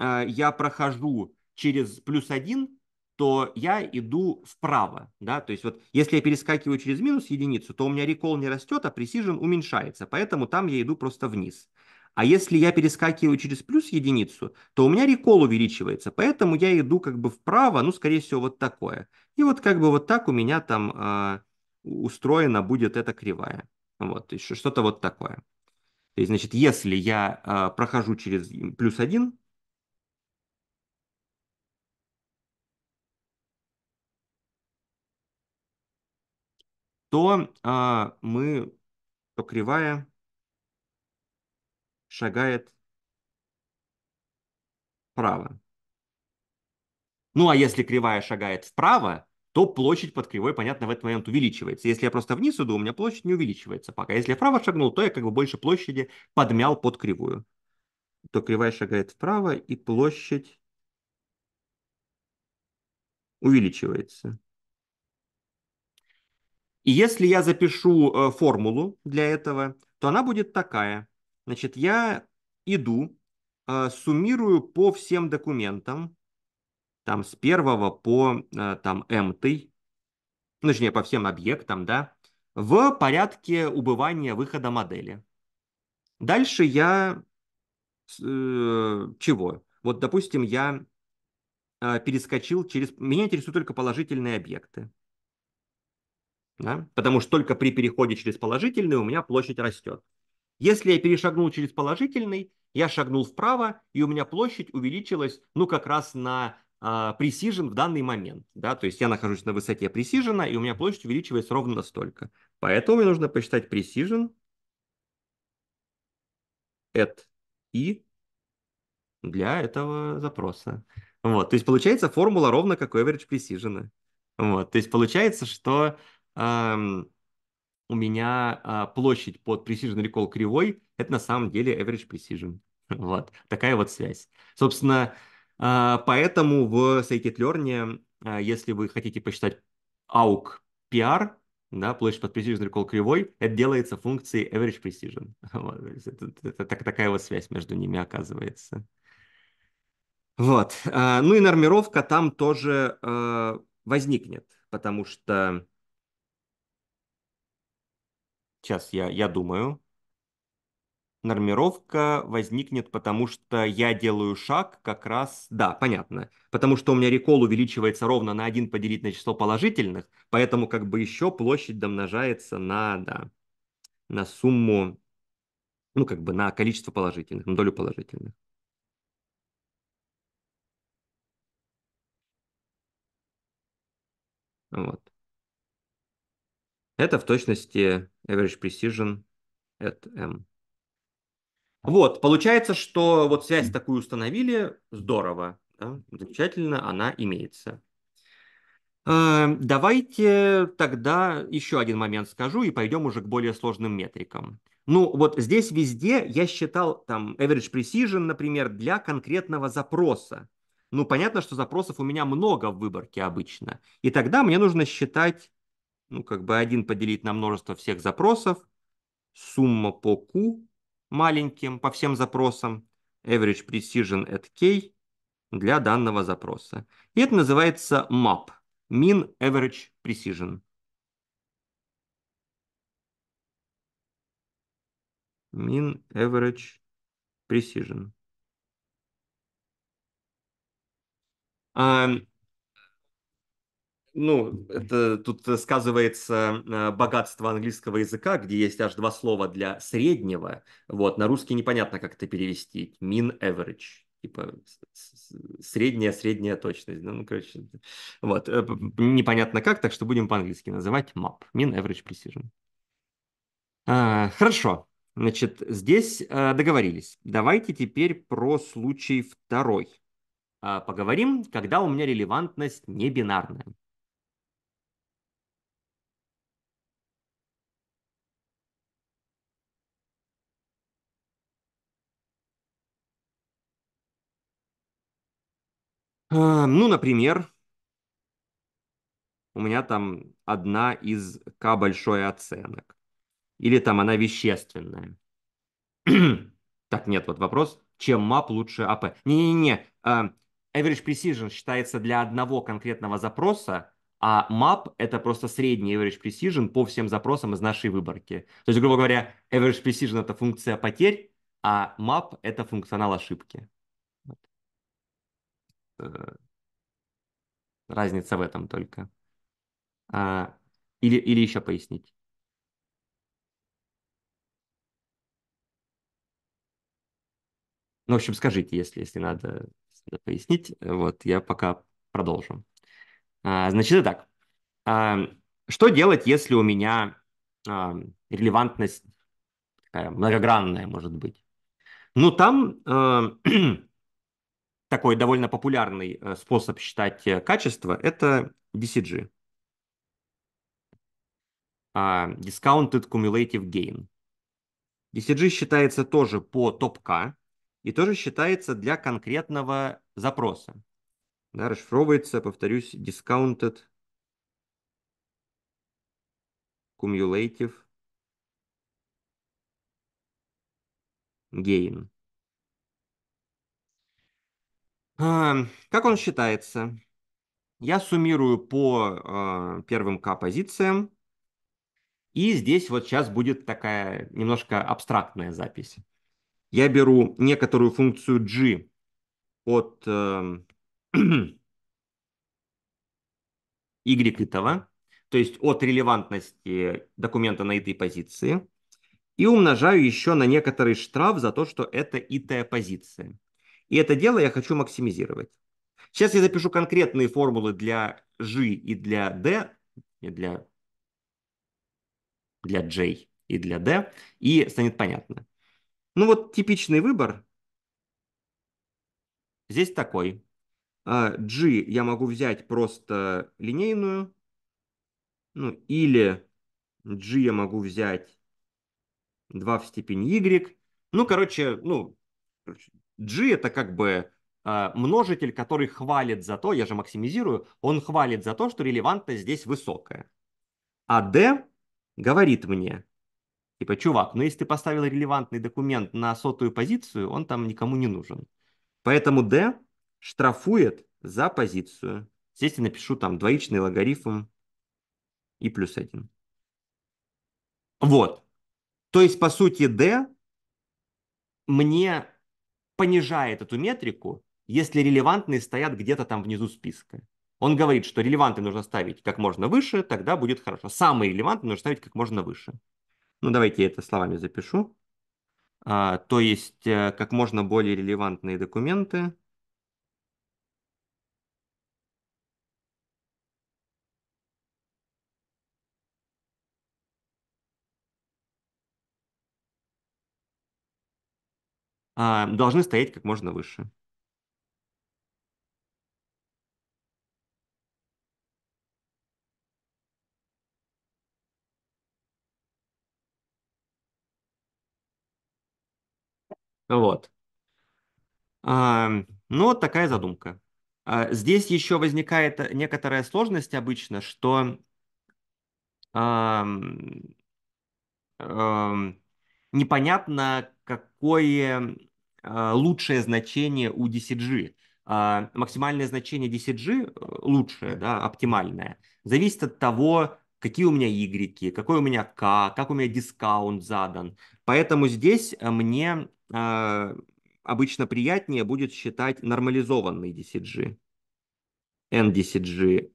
S1: э, я прохожу через плюс один, то я иду вправо, да, то есть вот если я перескакиваю через минус единицу, то у меня рекол не растет, а пресижен уменьшается, поэтому там я иду просто вниз. А если я перескакиваю через плюс единицу, то у меня рекол увеличивается, поэтому я иду как бы вправо, ну, скорее всего, вот такое. И вот как бы вот так у меня там э, устроена будет эта кривая. Вот, еще что-то вот такое. То есть, значит, если я э, прохожу через плюс один то а, мы, то кривая шагает вправо. Ну а если кривая шагает вправо, то площадь под кривой, понятно, в этот момент увеличивается. Если я просто вниз иду, у меня площадь не увеличивается пока. Если я вправо шагнул, то я как бы больше площади подмял под кривую. То кривая шагает вправо, и площадь увеличивается. И если я запишу э, формулу для этого, то она будет такая. Значит, я иду, э, суммирую по всем документам, там с первого по э, там m ну, точнее, по всем объектам, да, в порядке убывания выхода модели. Дальше я э, чего? Вот, допустим, я э, перескочил через... Меня интересуют только положительные объекты. Да? Потому что только при переходе через положительный у меня площадь растет. Если я перешагнул через положительный, я шагнул вправо, и у меня площадь увеличилась, ну, как раз на а, пресижен в данный момент. Да? То есть я нахожусь на высоте пресижена, и у меня площадь увеличивается ровно настолько. Поэтому мне нужно посчитать пресижен at i для этого запроса. Вот, то есть получается формула ровно как у average precision. Вот, то есть получается, что у меня а, площадь под Precision Recall кривой, это на самом деле Average Precision. Вот, такая вот связь. Собственно, а, поэтому в Scikit Learn, а, если вы хотите посчитать AUK PR, да, площадь под Precision Recall кривой, это делается функцией Average Precision. Вот, это, это, это, такая вот связь между ними оказывается. Вот. Ну и нормировка там тоже возникнет, потому что Сейчас я, я думаю. Нормировка возникнет, потому что я делаю шаг как раз... Да, понятно. Потому что у меня рекол увеличивается ровно на 1 поделить на число положительных, поэтому как бы еще площадь домножается на, да, на сумму, ну как бы на количество положительных, на долю положительных. Вот. Это в точности average precision at m. Вот, получается, что вот связь такую установили, здорово, да? замечательно, она имеется. Э, давайте тогда еще один момент скажу и пойдем уже к более сложным метрикам. Ну, вот здесь везде я считал там average precision, например, для конкретного запроса. Ну, понятно, что запросов у меня много в выборке обычно. И тогда мне нужно считать ну, как бы один поделить на множество всех запросов, сумма по Q маленьким по всем запросам, average precision at K для данного запроса. И это называется MAP, Mean Average Precision. Mean Average Precision. Эм, ну, это тут э, сказывается э, богатство английского языка, где есть аж два слова для среднего. Вот, на русский непонятно, как это перевести. Mean average. Типа средняя-средняя точность. Ну, короче, вот. Э, непонятно как, так что будем по-английски называть MAP. Mean average precision. А, хорошо. Значит, здесь а, договорились. Давайте теперь про случай второй. А, поговорим, когда у меня релевантность не бинарная. А, ну, например, у меня там одна из К большой оценок. Или там она вещественная. так, нет, вот вопрос. Чем MAP лучше АП? Не-не-не. Uh, average Precision считается для одного конкретного запроса, а MAP — это просто средний Average Precision по всем запросам из нашей выборки. То есть, грубо говоря, Average Precision — это функция потерь, а MAP — это функционал ошибки. Э, разница в этом только. А, или, или еще пояснить. Ну, в общем, скажите, если, если надо, если надо пояснить. Э, вот, я пока продолжу. А, значит, и так. А, что делать, если у меня а, релевантность такая многогранная, может быть? Ну, там э, такой довольно популярный э, способ считать э, качество, это DCG. А, Discounted Cumulative Gain. DCG считается тоже по топ-К и тоже считается для конкретного запроса. Да, расшифровывается, повторюсь, Discounted Cumulative Gain. Эм, как он считается? Я суммирую по э, первым К позициям. И здесь вот сейчас будет такая немножко абстрактная запись. Я беру некоторую функцию g от э, y этого, то есть от релевантности документа на этой позиции, и умножаю еще на некоторый штраф за то, что это итая позиция. И это дело я хочу максимизировать. Сейчас я запишу конкретные формулы для G и для D, и для, для J и для D, и станет понятно. Ну вот типичный выбор здесь такой. G а, я могу взять просто линейную, ну или G я могу взять 2 в степени Y. Ну, короче, ну, G это как бы э, множитель, который хвалит за то, я же максимизирую, он хвалит за то, что релевантность здесь высокая. А D говорит мне, типа, чувак, ну если ты поставил релевантный документ на сотую позицию, он там никому не нужен. Поэтому D штрафует за позицию. Здесь я напишу там двоичный логарифм и плюс один. Вот. То есть, по сути, D мне понижает эту метрику, если релевантные стоят где-то там внизу списка. Он говорит, что релевантные нужно ставить как можно выше, тогда будет хорошо. Самые релевантные нужно ставить как можно выше. Ну, давайте я это словами запишу. А, то есть, э, как можно более релевантные документы А, должны стоять как можно выше. Вот. А, ну, вот такая задумка. А, здесь еще возникает некоторая сложность обычно, что а, непонятно, какое а, лучшее значение у DCG. А, максимальное значение DCG, э, лучшее, да, оптимальное, зависит от того, какие у меня Y, какой у меня К, как у меня дискаунт задан. Поэтому здесь э, мне э, обычно приятнее будет считать нормализованный DCG. NDCG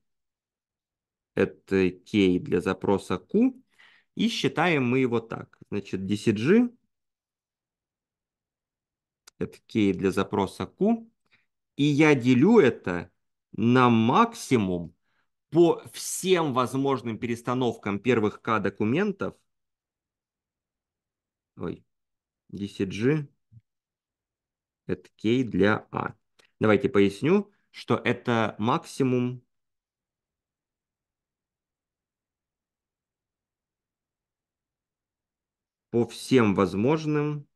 S1: это K для запроса Q. И считаем мы его так. Значит, DCG это кей для запроса Q, и я делю это на максимум по всем возможным перестановкам первых k документов. Ой, DCG, это K для A. А. Давайте поясню, что это максимум по всем возможным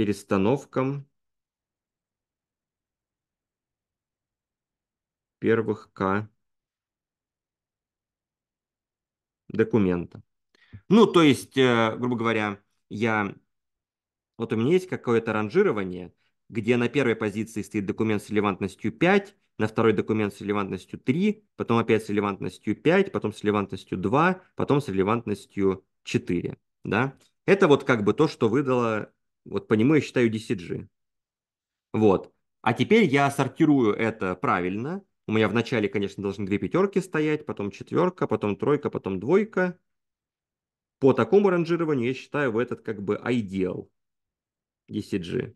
S1: перестановкам первых К документа. Ну, то есть, э, грубо говоря, я... Вот у меня есть какое-то ранжирование, где на первой позиции стоит документ с релевантностью 5, на второй документ с релевантностью 3, потом опять с релевантностью 5, потом с релевантностью 2, потом с релевантностью 4. Да? Это вот как бы то, что выдало вот по нему я считаю DCG. Вот. А теперь я сортирую это правильно. У меня в начале, конечно, должны две пятерки стоять, потом четверка, потом тройка, потом двойка. По такому ранжированию я считаю в этот как бы ideal DCG.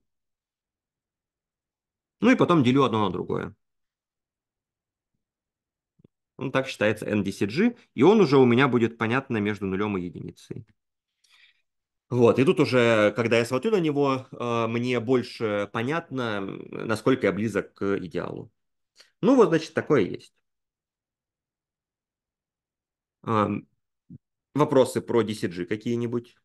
S1: Ну и потом делю одно на другое. Он ну, так считается NDCG, и он уже у меня будет понятно между нулем и единицей. Вот, и тут уже, когда я смотрю на него, э, мне больше понятно, насколько я близок к идеалу. Ну вот, значит, такое есть. Вопросы про DCG какие-нибудь?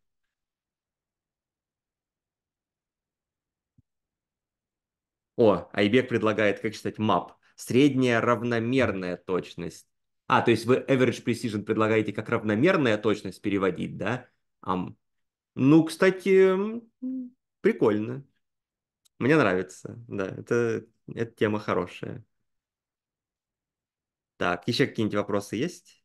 S1: О, Айбек предлагает, как считать MAP Средняя равномерная точность. А, то есть вы average precision предлагаете как равномерная точность переводить, да? Um. Ну, кстати, прикольно. Мне нравится, да, это, это тема хорошая. Так, еще какие-нибудь вопросы есть?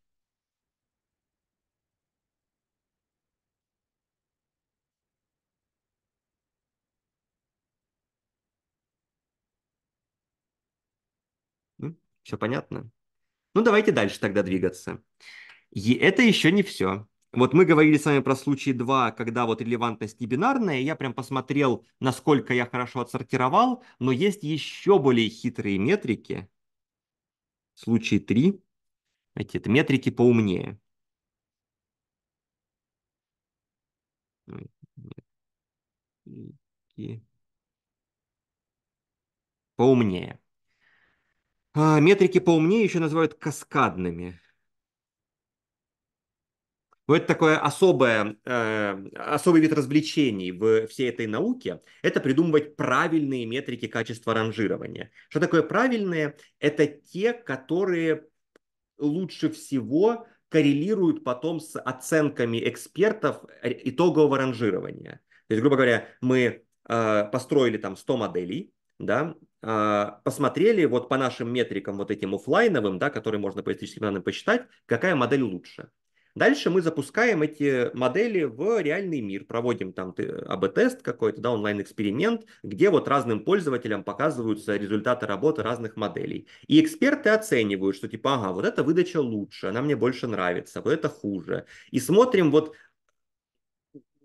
S1: все понятно? Ну, давайте дальше тогда двигаться. И это еще не все. Вот мы говорили с вами про случай 2, когда вот релевантность не бинарная. Я прям посмотрел, насколько я хорошо отсортировал, но есть еще более хитрые метрики. Случай 3. Эти это метрики поумнее. Поумнее. Метрики поумнее а, еще называют каскадными. Но ну, это такое особое, э, особый вид развлечений в всей этой науке. Это придумывать правильные метрики качества ранжирования. Что такое правильные? Это те, которые лучше всего коррелируют потом с оценками экспертов э, итогового ранжирования. То есть, грубо говоря, мы э, построили там 100 моделей, да, э, посмотрели вот по нашим метрикам, вот этим офлайновым, да, которые можно по эстетическим данным посчитать, какая модель лучше. Дальше мы запускаем эти модели в реальный мир, проводим там АБ-тест какой-то, да, онлайн-эксперимент, где вот разным пользователям показываются результаты работы разных моделей. И эксперты оценивают, что типа, ага, вот эта выдача лучше, она мне больше нравится, вот это хуже. И смотрим вот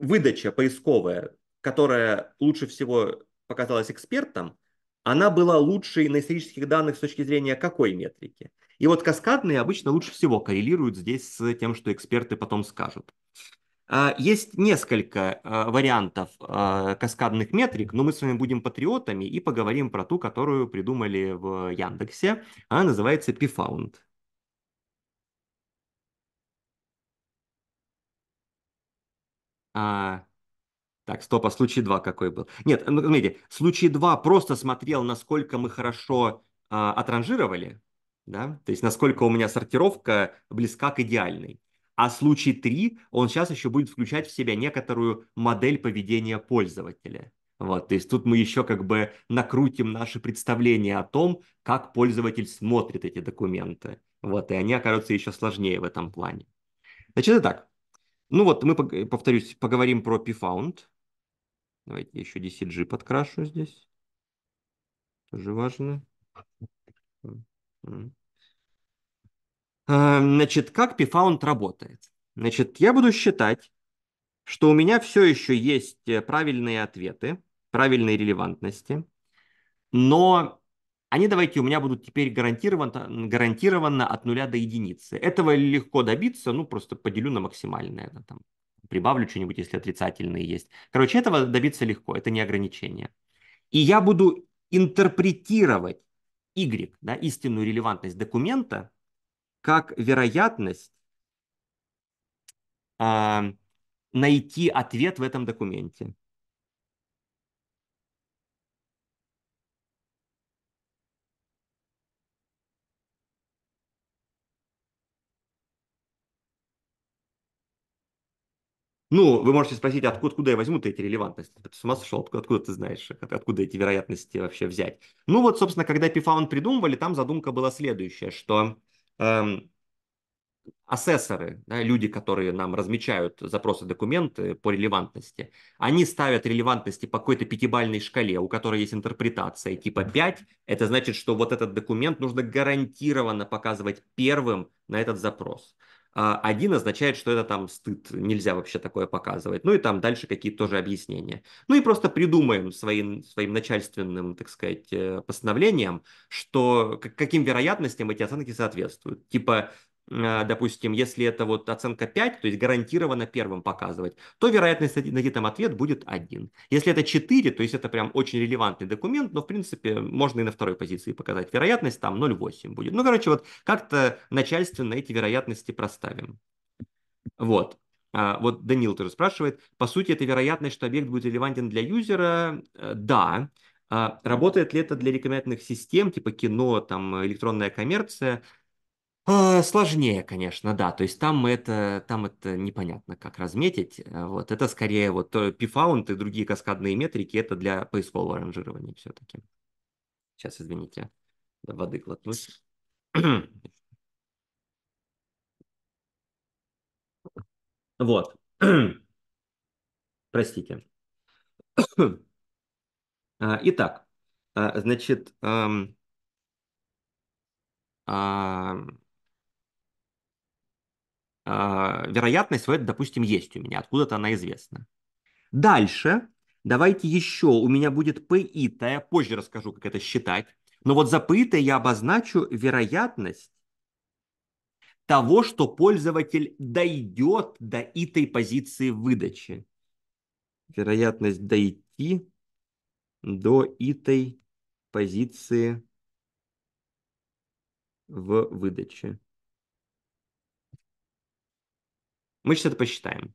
S1: выдача поисковая, которая лучше всего показалась экспертам, она была лучшей на исторических данных с точки зрения какой метрики? И вот каскадные обычно лучше всего коррелируют здесь с тем, что эксперты потом скажут. А, есть несколько а, вариантов а, каскадных метрик, но мы с вами будем патриотами и поговорим про ту, которую придумали в Яндексе. Она называется pfound. А, так, стоп, а случай 2 какой был? Нет, ну, смотрите, случай 2 просто смотрел, насколько мы хорошо а, отранжировали, да, то есть насколько у меня сортировка близка к идеальной. А случай 3, он сейчас еще будет включать в себя некоторую модель поведения пользователя. Вот, то есть тут мы еще как бы накрутим наши представления о том, как пользователь смотрит эти документы. Вот, и они окажутся еще сложнее в этом плане. Значит, это так. Ну вот, мы, повторюсь, поговорим про pfound. Давайте еще DCG подкрашу здесь. Тоже важно. Э, значит, как пифаунд работает? Значит, я буду считать, что у меня все еще есть э, правильные ответы, правильные релевантности, но они, давайте, у меня будут теперь гарантированно, гарантированно от нуля до единицы. Этого легко добиться, ну, просто поделю на максимальное, там, прибавлю что-нибудь, если отрицательные есть. Короче, этого добиться легко, это не ограничение. И я буду интерпретировать Y, да, истинную релевантность документа, как вероятность а, найти ответ в этом документе. Ну, вы можете спросить, откуда, откуда я возьму эти релевантности? Ты с ума сошел, откуда, откуда ты знаешь, от, откуда эти вероятности вообще взять? Ну вот, собственно, когда Epifound придумывали, там задумка была следующая, что Эм, ассессоры, да, люди, которые нам размечают запросы документы по релевантности, они ставят релевантности по какой-то пятибальной шкале, у которой есть интерпретация типа 5. Это значит, что вот этот документ нужно гарантированно показывать первым на этот запрос. А, один означает, что это там стыд, нельзя вообще такое показывать. Ну и там дальше какие-то тоже объяснения. Ну и просто придумаем своим, своим начальственным, так сказать, э, постановлением, что каким вероятностям эти оценки соответствуют. Типа а, допустим, если это вот оценка 5, то есть гарантированно первым показывать, то вероятность найти там ответ будет 1. Если это 4, то есть это прям очень релевантный документ, но в принципе можно и на второй позиции показать. Вероятность там 0,8 будет. Ну, короче, вот как-то начальственно эти вероятности проставим. Вот. А, вот Данил тоже спрашивает, по сути, это вероятность, что объект будет релевантен для юзера? Э, да. А, работает ли это для рекомендательных систем, типа кино, там, электронная коммерция? Э, сложнее, конечно, да. То есть там это, там это непонятно, как разметить. Э, вот. Это скорее вот pfound и другие каскадные метрики, это для поискового ранжирования все-таки. Сейчас, извините, до воды глотнусь. вот. Простите. Итак, э, значит, эм, а, а, вероятность в это, допустим, есть у меня, откуда-то она известна. Дальше давайте еще, у меня будет PI, -то, а я позже расскажу, как это считать. Но вот за PI я обозначу вероятность того, что пользователь дойдет до этой позиции выдачи. Вероятность дойти до этой позиции в выдаче. Мы сейчас это посчитаем.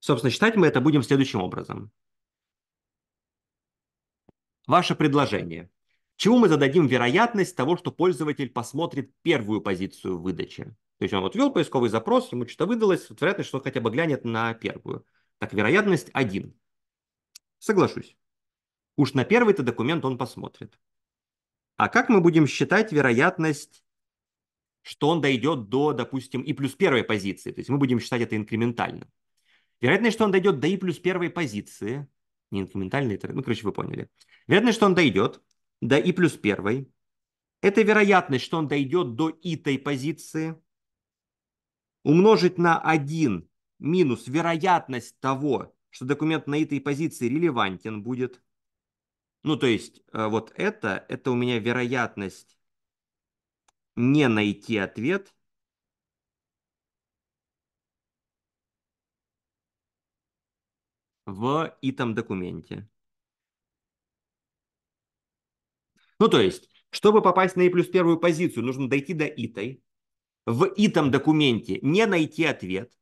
S1: Собственно, считать мы это будем следующим образом. Ваше предложение. Чему мы зададим вероятность того, что пользователь посмотрит первую позицию выдачи? То есть он вот ввел поисковый запрос, ему что-то выдалось, вот вероятность, что он хотя бы глянет на первую. Так, вероятность 1. Соглашусь. Уж на первый-то документ он посмотрит. А как мы будем считать вероятность что он дойдет до, допустим, и плюс первой позиции. То есть мы будем считать это инкрементально. Вероятность, что он дойдет до и плюс первой позиции, не инкрементальный, это, ну, короче, вы поняли. Вероятность, что он дойдет до и плюс первой, это вероятность, что он дойдет до итой позиции, умножить на 1 минус вероятность того, что документ на этой позиции релевантен будет. Ну, то есть, э, вот это, это у меня вероятность не найти ответ. в этом документе. Ну, то есть, чтобы попасть на E плюс первую позицию, нужно дойти до итой, в итом документе не найти ответ,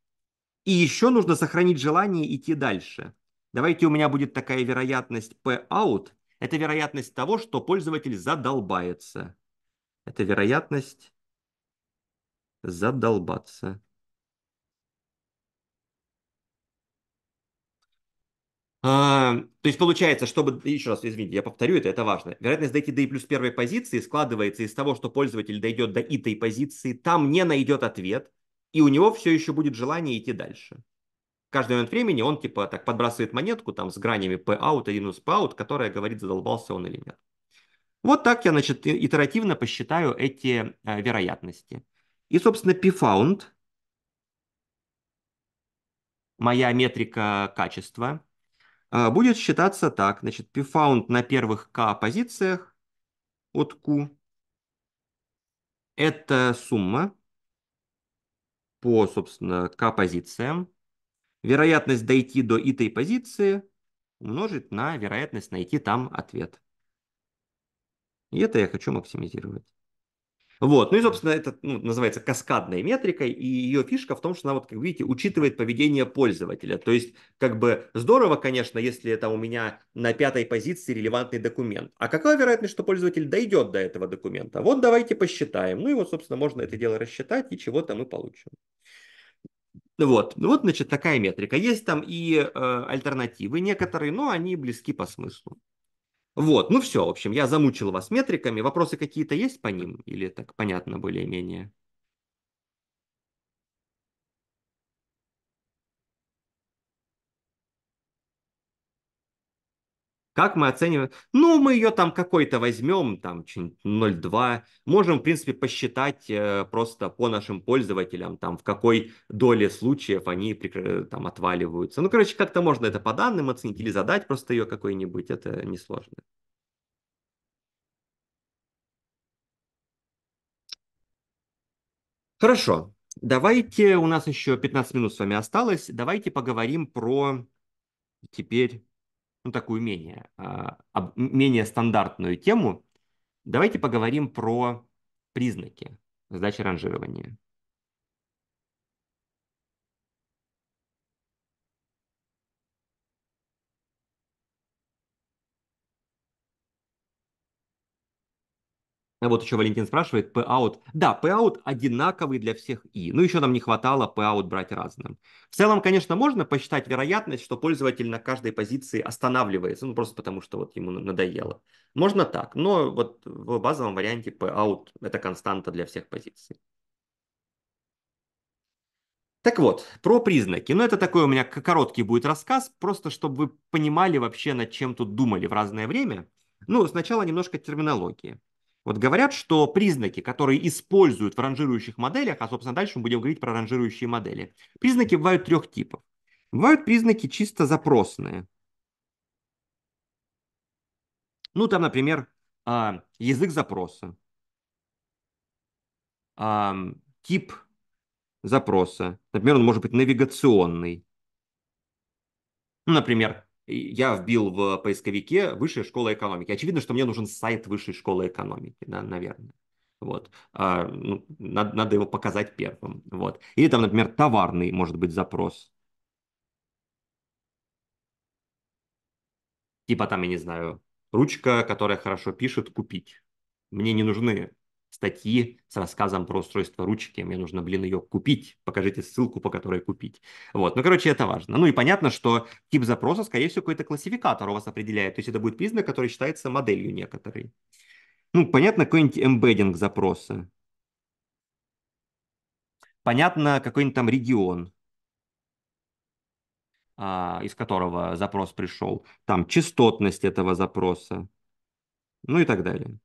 S1: и еще нужно сохранить желание идти дальше. Давайте у меня будет такая вероятность P out. Это вероятность того, что пользователь задолбается. Это вероятность задолбаться. А, то есть получается, чтобы, еще раз, извините, я повторю это, это важно. Вероятность дойти до и плюс первой позиции складывается из того, что пользователь дойдет до итой позиции, там не найдет ответ, и у него все еще будет желание идти дальше. В каждый момент времени он типа так подбрасывает монетку там с гранями p out и минус p out, которая говорит, задолбался он или нет. Вот так я, значит, итеративно посчитаю эти э, вероятности. И, собственно, pfound, моя метрика качества, э, будет считаться так. Значит, pfound на первых k позициях от q – это сумма по, собственно, k позициям. Вероятность дойти до этой позиции умножить на вероятность найти там ответ. И это я хочу максимизировать. Вот, ну и, собственно, это ну, называется каскадной метрикой, и ее фишка в том, что она, вот, как видите, учитывает поведение пользователя. То есть, как бы здорово, конечно, если это у меня на пятой позиции релевантный документ. А какая вероятность, что пользователь дойдет до этого документа? Вот давайте посчитаем. Ну и вот, собственно, можно это дело рассчитать, и чего-то мы получим. Вот, ну вот, значит, такая метрика. Есть там и э, альтернативы некоторые, но они близки по смыслу. Вот, ну все, в общем, я замучил вас метриками. Вопросы какие-то есть по ним? Или так понятно более-менее? Как мы оцениваем? Ну, мы ее там какой-то возьмем, там 0,2. Можем, в принципе, посчитать э, просто по нашим пользователям, там в какой доле случаев они э, там отваливаются. Ну, короче, как-то можно это по данным оценить или задать просто ее какой-нибудь, это несложно. Хорошо, давайте, у нас еще 15 минут с вами осталось, давайте поговорим про теперь ну, такую менее, а, менее стандартную тему, давайте поговорим про признаки сдачи ранжирования. А вот еще Валентин спрашивает, P-out. Да, P-out одинаковый для всех и. Ну, еще нам не хватало P-out брать разным. В целом, конечно, можно посчитать вероятность, что пользователь на каждой позиции останавливается, ну, просто потому что вот ему надоело. Можно так, но вот в базовом варианте P-out – это константа для всех позиций. Так вот, про признаки. Ну, это такой у меня короткий будет рассказ, просто чтобы вы понимали вообще, над чем тут думали в разное время. Ну, сначала немножко терминологии. Вот говорят, что признаки, которые используют в ранжирующих моделях, а, собственно, дальше мы будем говорить про ранжирующие модели, признаки бывают трех типов. Бывают признаки чисто запросные. Ну, там, например, а, язык запроса, а, тип запроса. Например, он может быть навигационный. Ну, например, я вбил в поисковике высшая школа экономики. Очевидно, что мне нужен сайт высшей школы экономики, да, наверное. Вот. А, ну, надо, надо его показать первым. Вот. Или там, например, товарный, может быть, запрос. Типа там, я не знаю, ручка, которая хорошо пишет, купить. Мне не нужны статьи с рассказом про устройство ручки. Мне нужно, блин, ее купить. Покажите ссылку, по которой купить. Вот. Ну, короче, это важно. Ну и понятно, что тип запроса, скорее всего, какой-то классификатор у вас определяет. То есть это будет признак, который считается моделью некоторой. Ну, понятно, какой-нибудь embedding запроса. Понятно, какой-нибудь там регион, а, из которого запрос пришел. Там частотность этого запроса. Ну и так далее.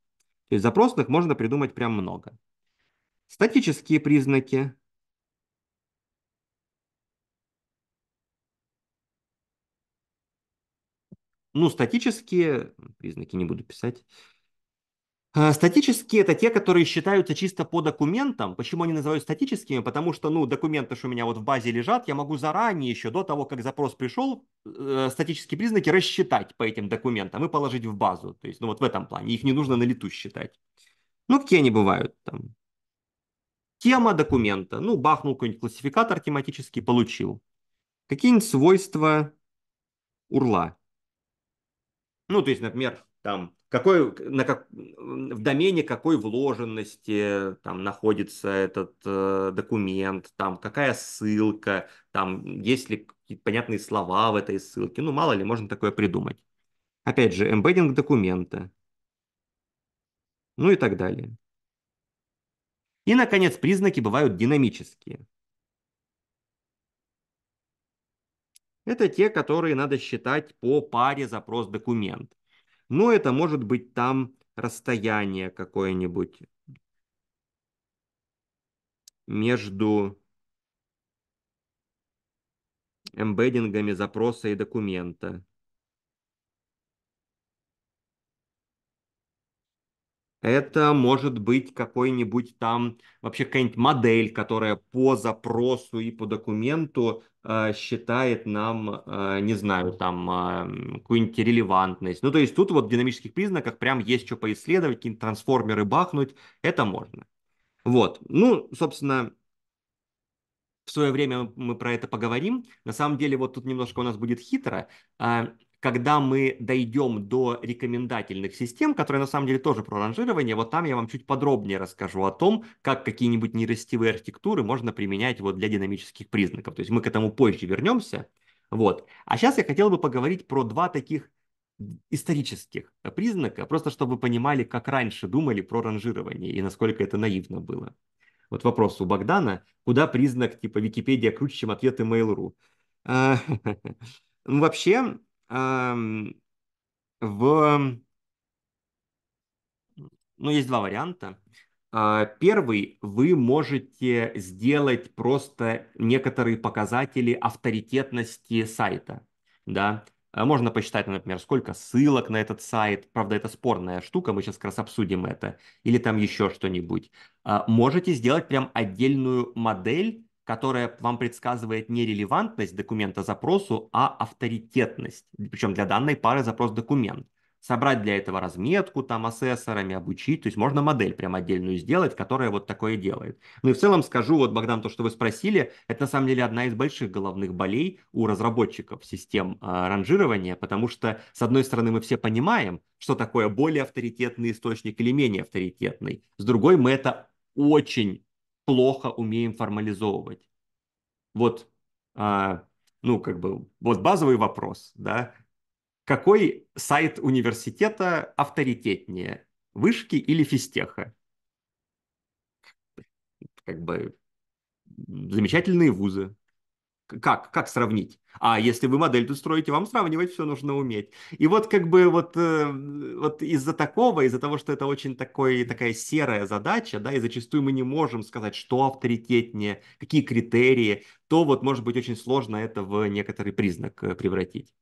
S1: То есть запросных можно придумать прям много. Статические признаки. Ну, статические признаки не буду писать. А, статические это те, которые считаются чисто по документам. Почему они называются статическими? Потому что, ну, документы что у меня вот в базе лежат, я могу заранее еще до того, как запрос пришел, э, статические признаки рассчитать по этим документам и положить в базу. То есть, ну, вот в этом плане. Их не нужно на лету считать. Ну, какие они бывают там? Тема документа. Ну, бахнул какой-нибудь классификатор тематический, получил. Какие-нибудь свойства урла. Ну, то есть, например, там какой, на как, в домене какой вложенности там находится этот э, документ, там какая ссылка, там есть ли понятные слова в этой ссылке. Ну, мало ли, можно такое придумать. Опять же, эмбеддинг документа. Ну и так далее. И, наконец, признаки бывают динамические. Это те, которые надо считать по паре запрос-документ. Ну, это может быть там расстояние какое-нибудь между эмбеддингами запроса и документа. это может быть какой-нибудь там вообще какая-нибудь модель, которая по запросу и по документу э, считает нам, э, не знаю, там э, какую-нибудь релевантность. Ну, то есть тут вот в динамических признаках прям есть что поисследовать, какие-нибудь трансформеры бахнуть, это можно. Вот, ну, собственно, в свое время мы про это поговорим. На самом деле, вот тут немножко у нас будет хитро. А, когда мы дойдем до рекомендательных систем, которые на самом деле тоже про ранжирование, вот там я вам чуть подробнее расскажу о том, как какие-нибудь нерестивые архитектуры можно применять вот для динамических признаков. То есть мы к этому позже вернемся. Вот. А сейчас я хотел бы поговорить про два таких исторических признака, просто чтобы вы понимали, как раньше думали про ранжирование и насколько это наивно было. Вот вопрос у Богдана, куда признак типа Википедия круче, чем ответы Mail.ru? Э, ну, вообще, Эм, в... Ну, есть два варианта. А, первый, вы можете сделать просто некоторые показатели авторитетности сайта. Да? А, можно посчитать, например, сколько ссылок на этот сайт. Правда, это спорная штука, мы сейчас как раз обсудим это. Или там еще что-нибудь. А, можете сделать прям отдельную модель, которая вам предсказывает не релевантность документа запросу, а авторитетность, причем для данной пары запрос-документ. Собрать для этого разметку там ассессорами, обучить, то есть можно модель прям отдельную сделать, которая вот такое делает. Ну и в целом скажу, вот, Богдан, то, что вы спросили, это на самом деле одна из больших головных болей у разработчиков систем э, ранжирования, потому что, с одной стороны, мы все понимаем, что такое более авторитетный источник или менее авторитетный, с другой мы это очень плохо умеем формализовывать. Вот, а, ну, как бы, вот базовый вопрос, да. Какой сайт университета авторитетнее, вышки или физтеха? Как бы замечательные вузы, как, как сравнить? А если вы модель тут строите, вам сравнивать все нужно уметь. И вот как бы вот, э, вот из-за такого, из-за того, что это очень такой, такая серая задача, да, и зачастую мы не можем сказать, что авторитетнее, какие критерии, то вот может быть очень сложно это в некоторый признак э, превратить.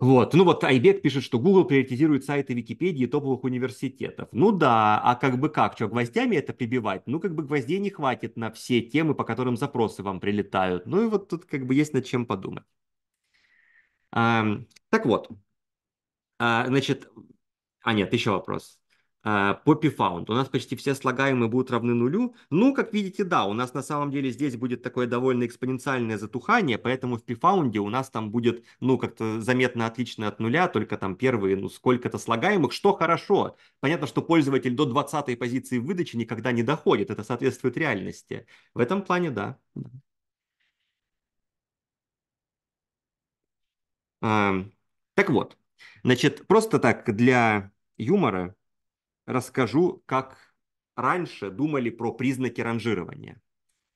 S1: Вот, ну вот Айбек пишет, что Google приоритизирует сайты Википедии и топовых университетов. Ну да, а как бы как, что, гвоздями это прибивать? Ну как бы гвоздей не хватит на все темы, по которым запросы вам прилетают. Ну и вот тут как бы есть над чем подумать. А, так вот, а, значит, а нет, еще вопрос по а, пифаунд. У нас почти все слагаемые будут равны нулю. Ну, как видите, да, у нас на самом деле здесь будет такое довольно экспоненциальное затухание, поэтому в пифаунде у нас там будет, ну, как-то заметно отлично от нуля, только там первые, ну, сколько-то слагаемых, что хорошо. Понятно, что пользователь до 20 позиции выдачи никогда не доходит, это соответствует реальности. В этом плане, да. Так вот, значит, просто так для юмора расскажу, как раньше думали про признаки ранжирования.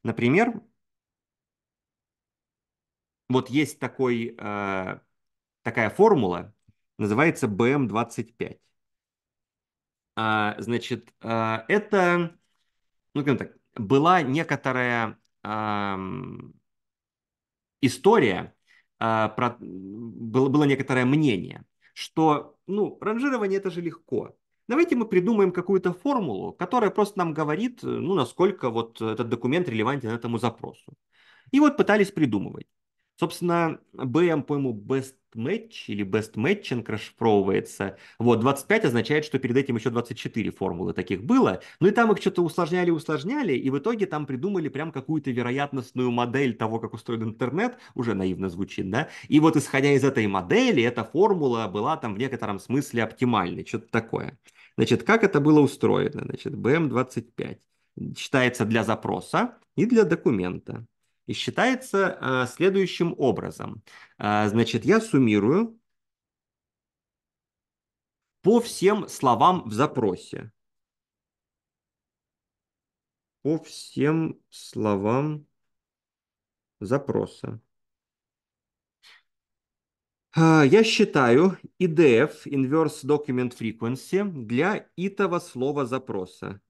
S1: Например, вот есть такой, э, такая формула, называется BM25. А, значит, э, это, ну, как так, была некоторая э, история, э, про, было, было некоторое мнение, что, ну, ранжирование это же легко. Давайте мы придумаем какую-то формулу, которая просто нам говорит, э, ну, насколько вот этот документ релевантен этому запросу. И вот пытались придумывать. Собственно, BM, по-моему, best match или best matching расшифровывается. Вот, 25 означает, что перед этим еще 24 формулы таких было. Ну и там их что-то усложняли, усложняли, и в итоге там придумали прям какую-то вероятностную модель того, как устроен интернет, уже наивно звучит, да? И вот исходя из этой модели, эта формула была там в некотором смысле оптимальной, что-то такое. Значит, как это было устроено? Значит, BM25 считается для запроса и для документа. И считается а, следующим образом. А, значит, я суммирую по всем словам в запросе. По всем словам запроса. А, я считаю IDF, e Inverse Document Frequency, для итого слова запроса.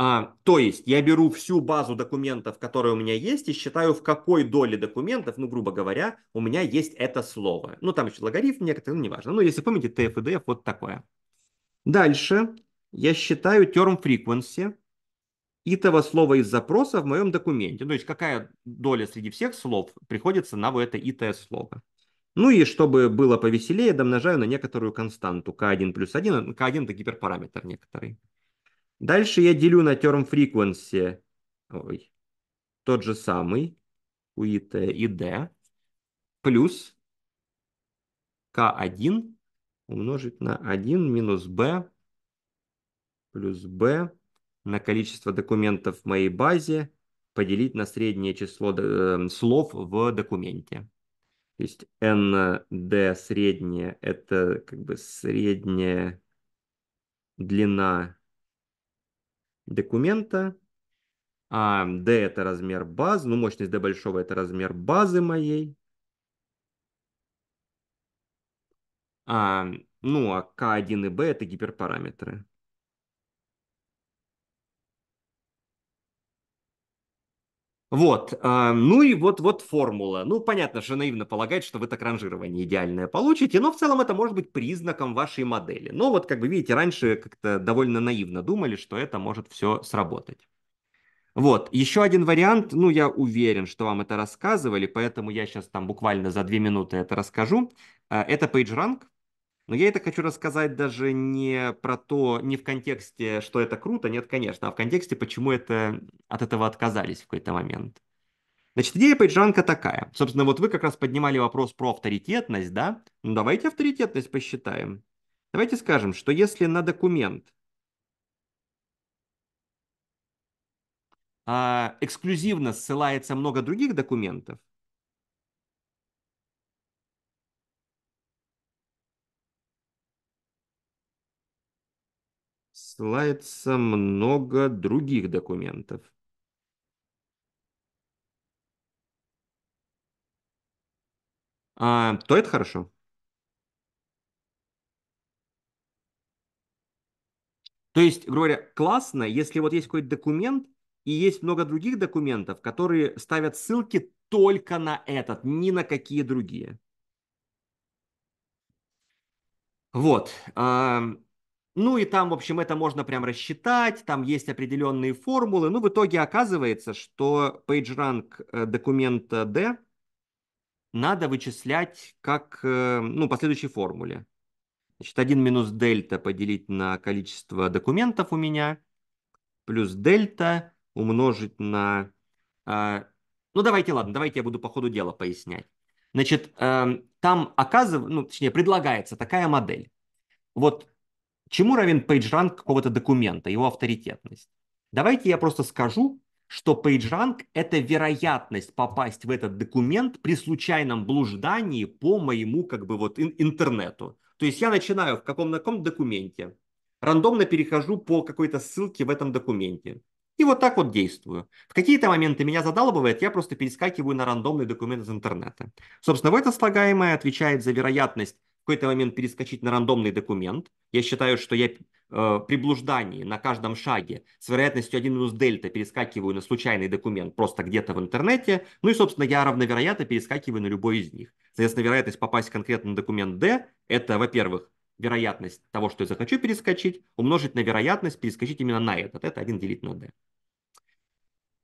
S1: А, то есть я беру всю базу документов, которые у меня есть, и считаю, в какой доле документов, ну, грубо говоря, у меня есть это слово. Ну, там еще логарифм некоторые, ну, неважно. Ну, если помните, TF и e DF, вот такое. Дальше я считаю term frequency итого слова из запроса в моем документе. Ну, то есть какая доля среди всех слов приходится на вот это итое слово. Ну и чтобы было повеселее, домножаю на некоторую константу к 1 плюс 1. к 1 это гиперпараметр некоторый. Дальше я делю на term frequency ой, тот же самый у ит и d плюс к 1 умножить на 1 минус b плюс b на количество документов в моей базе поделить на среднее число э, слов в документе. То есть ND среднее это как бы средняя длина документа, а D – это размер базы, ну мощность D большого – это размер базы моей. А, ну а K1 и B – это гиперпараметры. Вот, а, ну и вот, вот формула. Ну, понятно что наивно полагать, что вы так ранжирование идеальное получите, но в целом это может быть признаком вашей модели. Но вот, как вы видите, раньше как-то довольно наивно думали, что это может все сработать. Вот, еще один вариант, ну, я уверен, что вам это рассказывали, поэтому я сейчас там буквально за две минуты это расскажу. А, это PageRank. Но я это хочу рассказать даже не про то, не в контексте, что это круто, нет, конечно, а в контексте, почему это, от этого отказались в какой-то момент. Значит, идея пейджанка такая. Собственно, вот вы как раз поднимали вопрос про авторитетность, да? Ну, давайте авторитетность посчитаем. Давайте скажем, что если на документ а, эксклюзивно ссылается много других документов, ссылается много других документов. А, то это хорошо. То есть, грубо говоря, классно, если вот есть какой-то документ, и есть много других документов, которые ставят ссылки только на этот, ни на какие другие. Вот. Ну и там, в общем, это можно прям рассчитать, там есть определенные формулы. Ну, в итоге оказывается, что PageRank э, документа э, D надо вычислять как, э, ну, по следующей формуле. Значит, 1 минус дельта поделить на количество документов у меня, плюс дельта умножить на... Ну, давайте, ладно, давайте я буду по ходу дела пояснять. Значит, эм, там оказывается, ну, точнее, предлагается такая модель. Вот Чему равен PageRank какого-то документа, его авторитетность? Давайте я просто скажу, что PageRank – это вероятность попасть в этот документ при случайном блуждании по моему как бы вот интернету. То есть я начинаю в каком-то каком документе, рандомно перехожу по какой-то ссылке в этом документе. И вот так вот действую. В какие-то моменты меня задалбывает, я просто перескакиваю на рандомный документ из интернета. Собственно, в это слагаемое отвечает за вероятность какой-то момент перескочить на рандомный документ. Я считаю, что я э, при блуждании на каждом шаге с вероятностью 1 минус дельта перескакиваю на случайный документ просто где-то в интернете. Ну и, собственно, я равновероятно перескакиваю на любой из них. Соответственно, вероятность попасть конкретно на документ D – это, во-первых, вероятность того, что я захочу перескочить, умножить на вероятность перескочить именно на этот. Это 1 делить на D.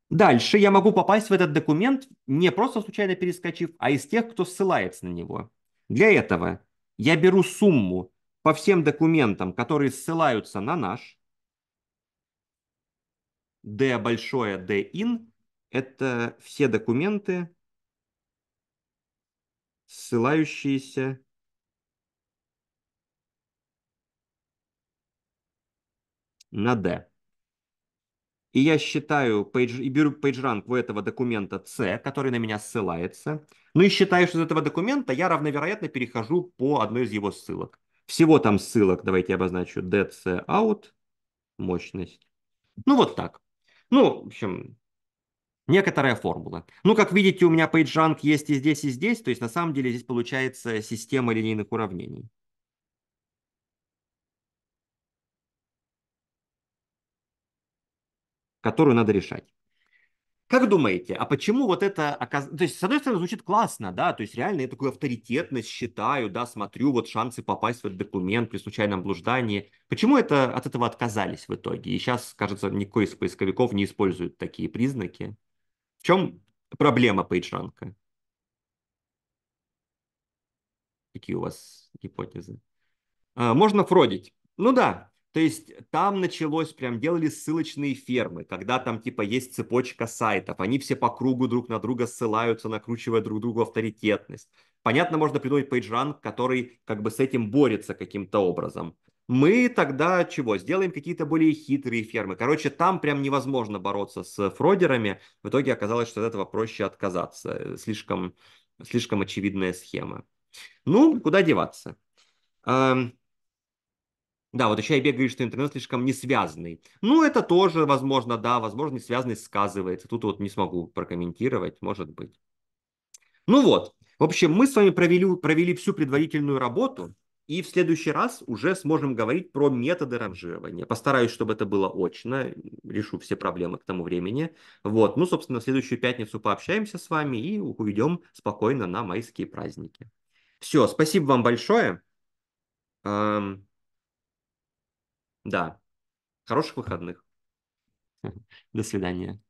S1: Дальше я могу попасть в этот документ не просто случайно перескочив, а из тех, кто ссылается на него. Для этого я беру сумму по всем документам, которые ссылаются на наш. D большое, D in – это все документы, ссылающиеся на D. И я считаю, пейдж, и беру PageRank у этого документа C, который на меня ссылается. Ну и считаю, что из этого документа я равновероятно перехожу по одной из его ссылок. Всего там ссылок, давайте я обозначу DC out, мощность. Ну вот так. Ну, в общем, некоторая формула. Ну, как видите, у меня PageRank есть и здесь, и здесь. То есть на самом деле здесь получается система линейных уравнений. которую надо решать. Как думаете, а почему вот это оказ... То есть, с одной стороны, звучит классно, да, то есть реально я такую авторитетность считаю, да, смотрю вот шансы попасть в этот документ при случайном блуждании. Почему это от этого отказались в итоге? И сейчас, кажется, никакой из поисковиков не использует такие признаки. В чем проблема пейджранка? Какие у вас гипотезы? А, можно фродить. Ну да, то есть там началось, прям делали ссылочные фермы, когда там типа есть цепочка сайтов, они все по кругу друг на друга ссылаются, накручивая друг другу авторитетность. Понятно, можно придумать PageRank, который как бы с этим борется каким-то образом. Мы тогда чего? Сделаем какие-то более хитрые фермы. Короче, там прям невозможно бороться с фродерами. В итоге оказалось, что от этого проще отказаться. Слишком, слишком очевидная схема. Ну, куда деваться? Эм, да, вот еще я бегаю, что интернет слишком не связанный. Ну, это тоже, возможно, да, возможно, не связанный сказывается. Тут вот не смогу прокомментировать, может быть. Ну вот, в общем, мы с вами провели, провели всю предварительную работу, и в следующий раз уже сможем говорить про методы ранжирования. Постараюсь, чтобы это было очно, решу все проблемы к тому времени. Вот, ну, собственно, в следующую пятницу пообщаемся с вами и уйдем спокойно на майские праздники. Все, спасибо вам большое. Эм, да. Хороших выходных. До свидания.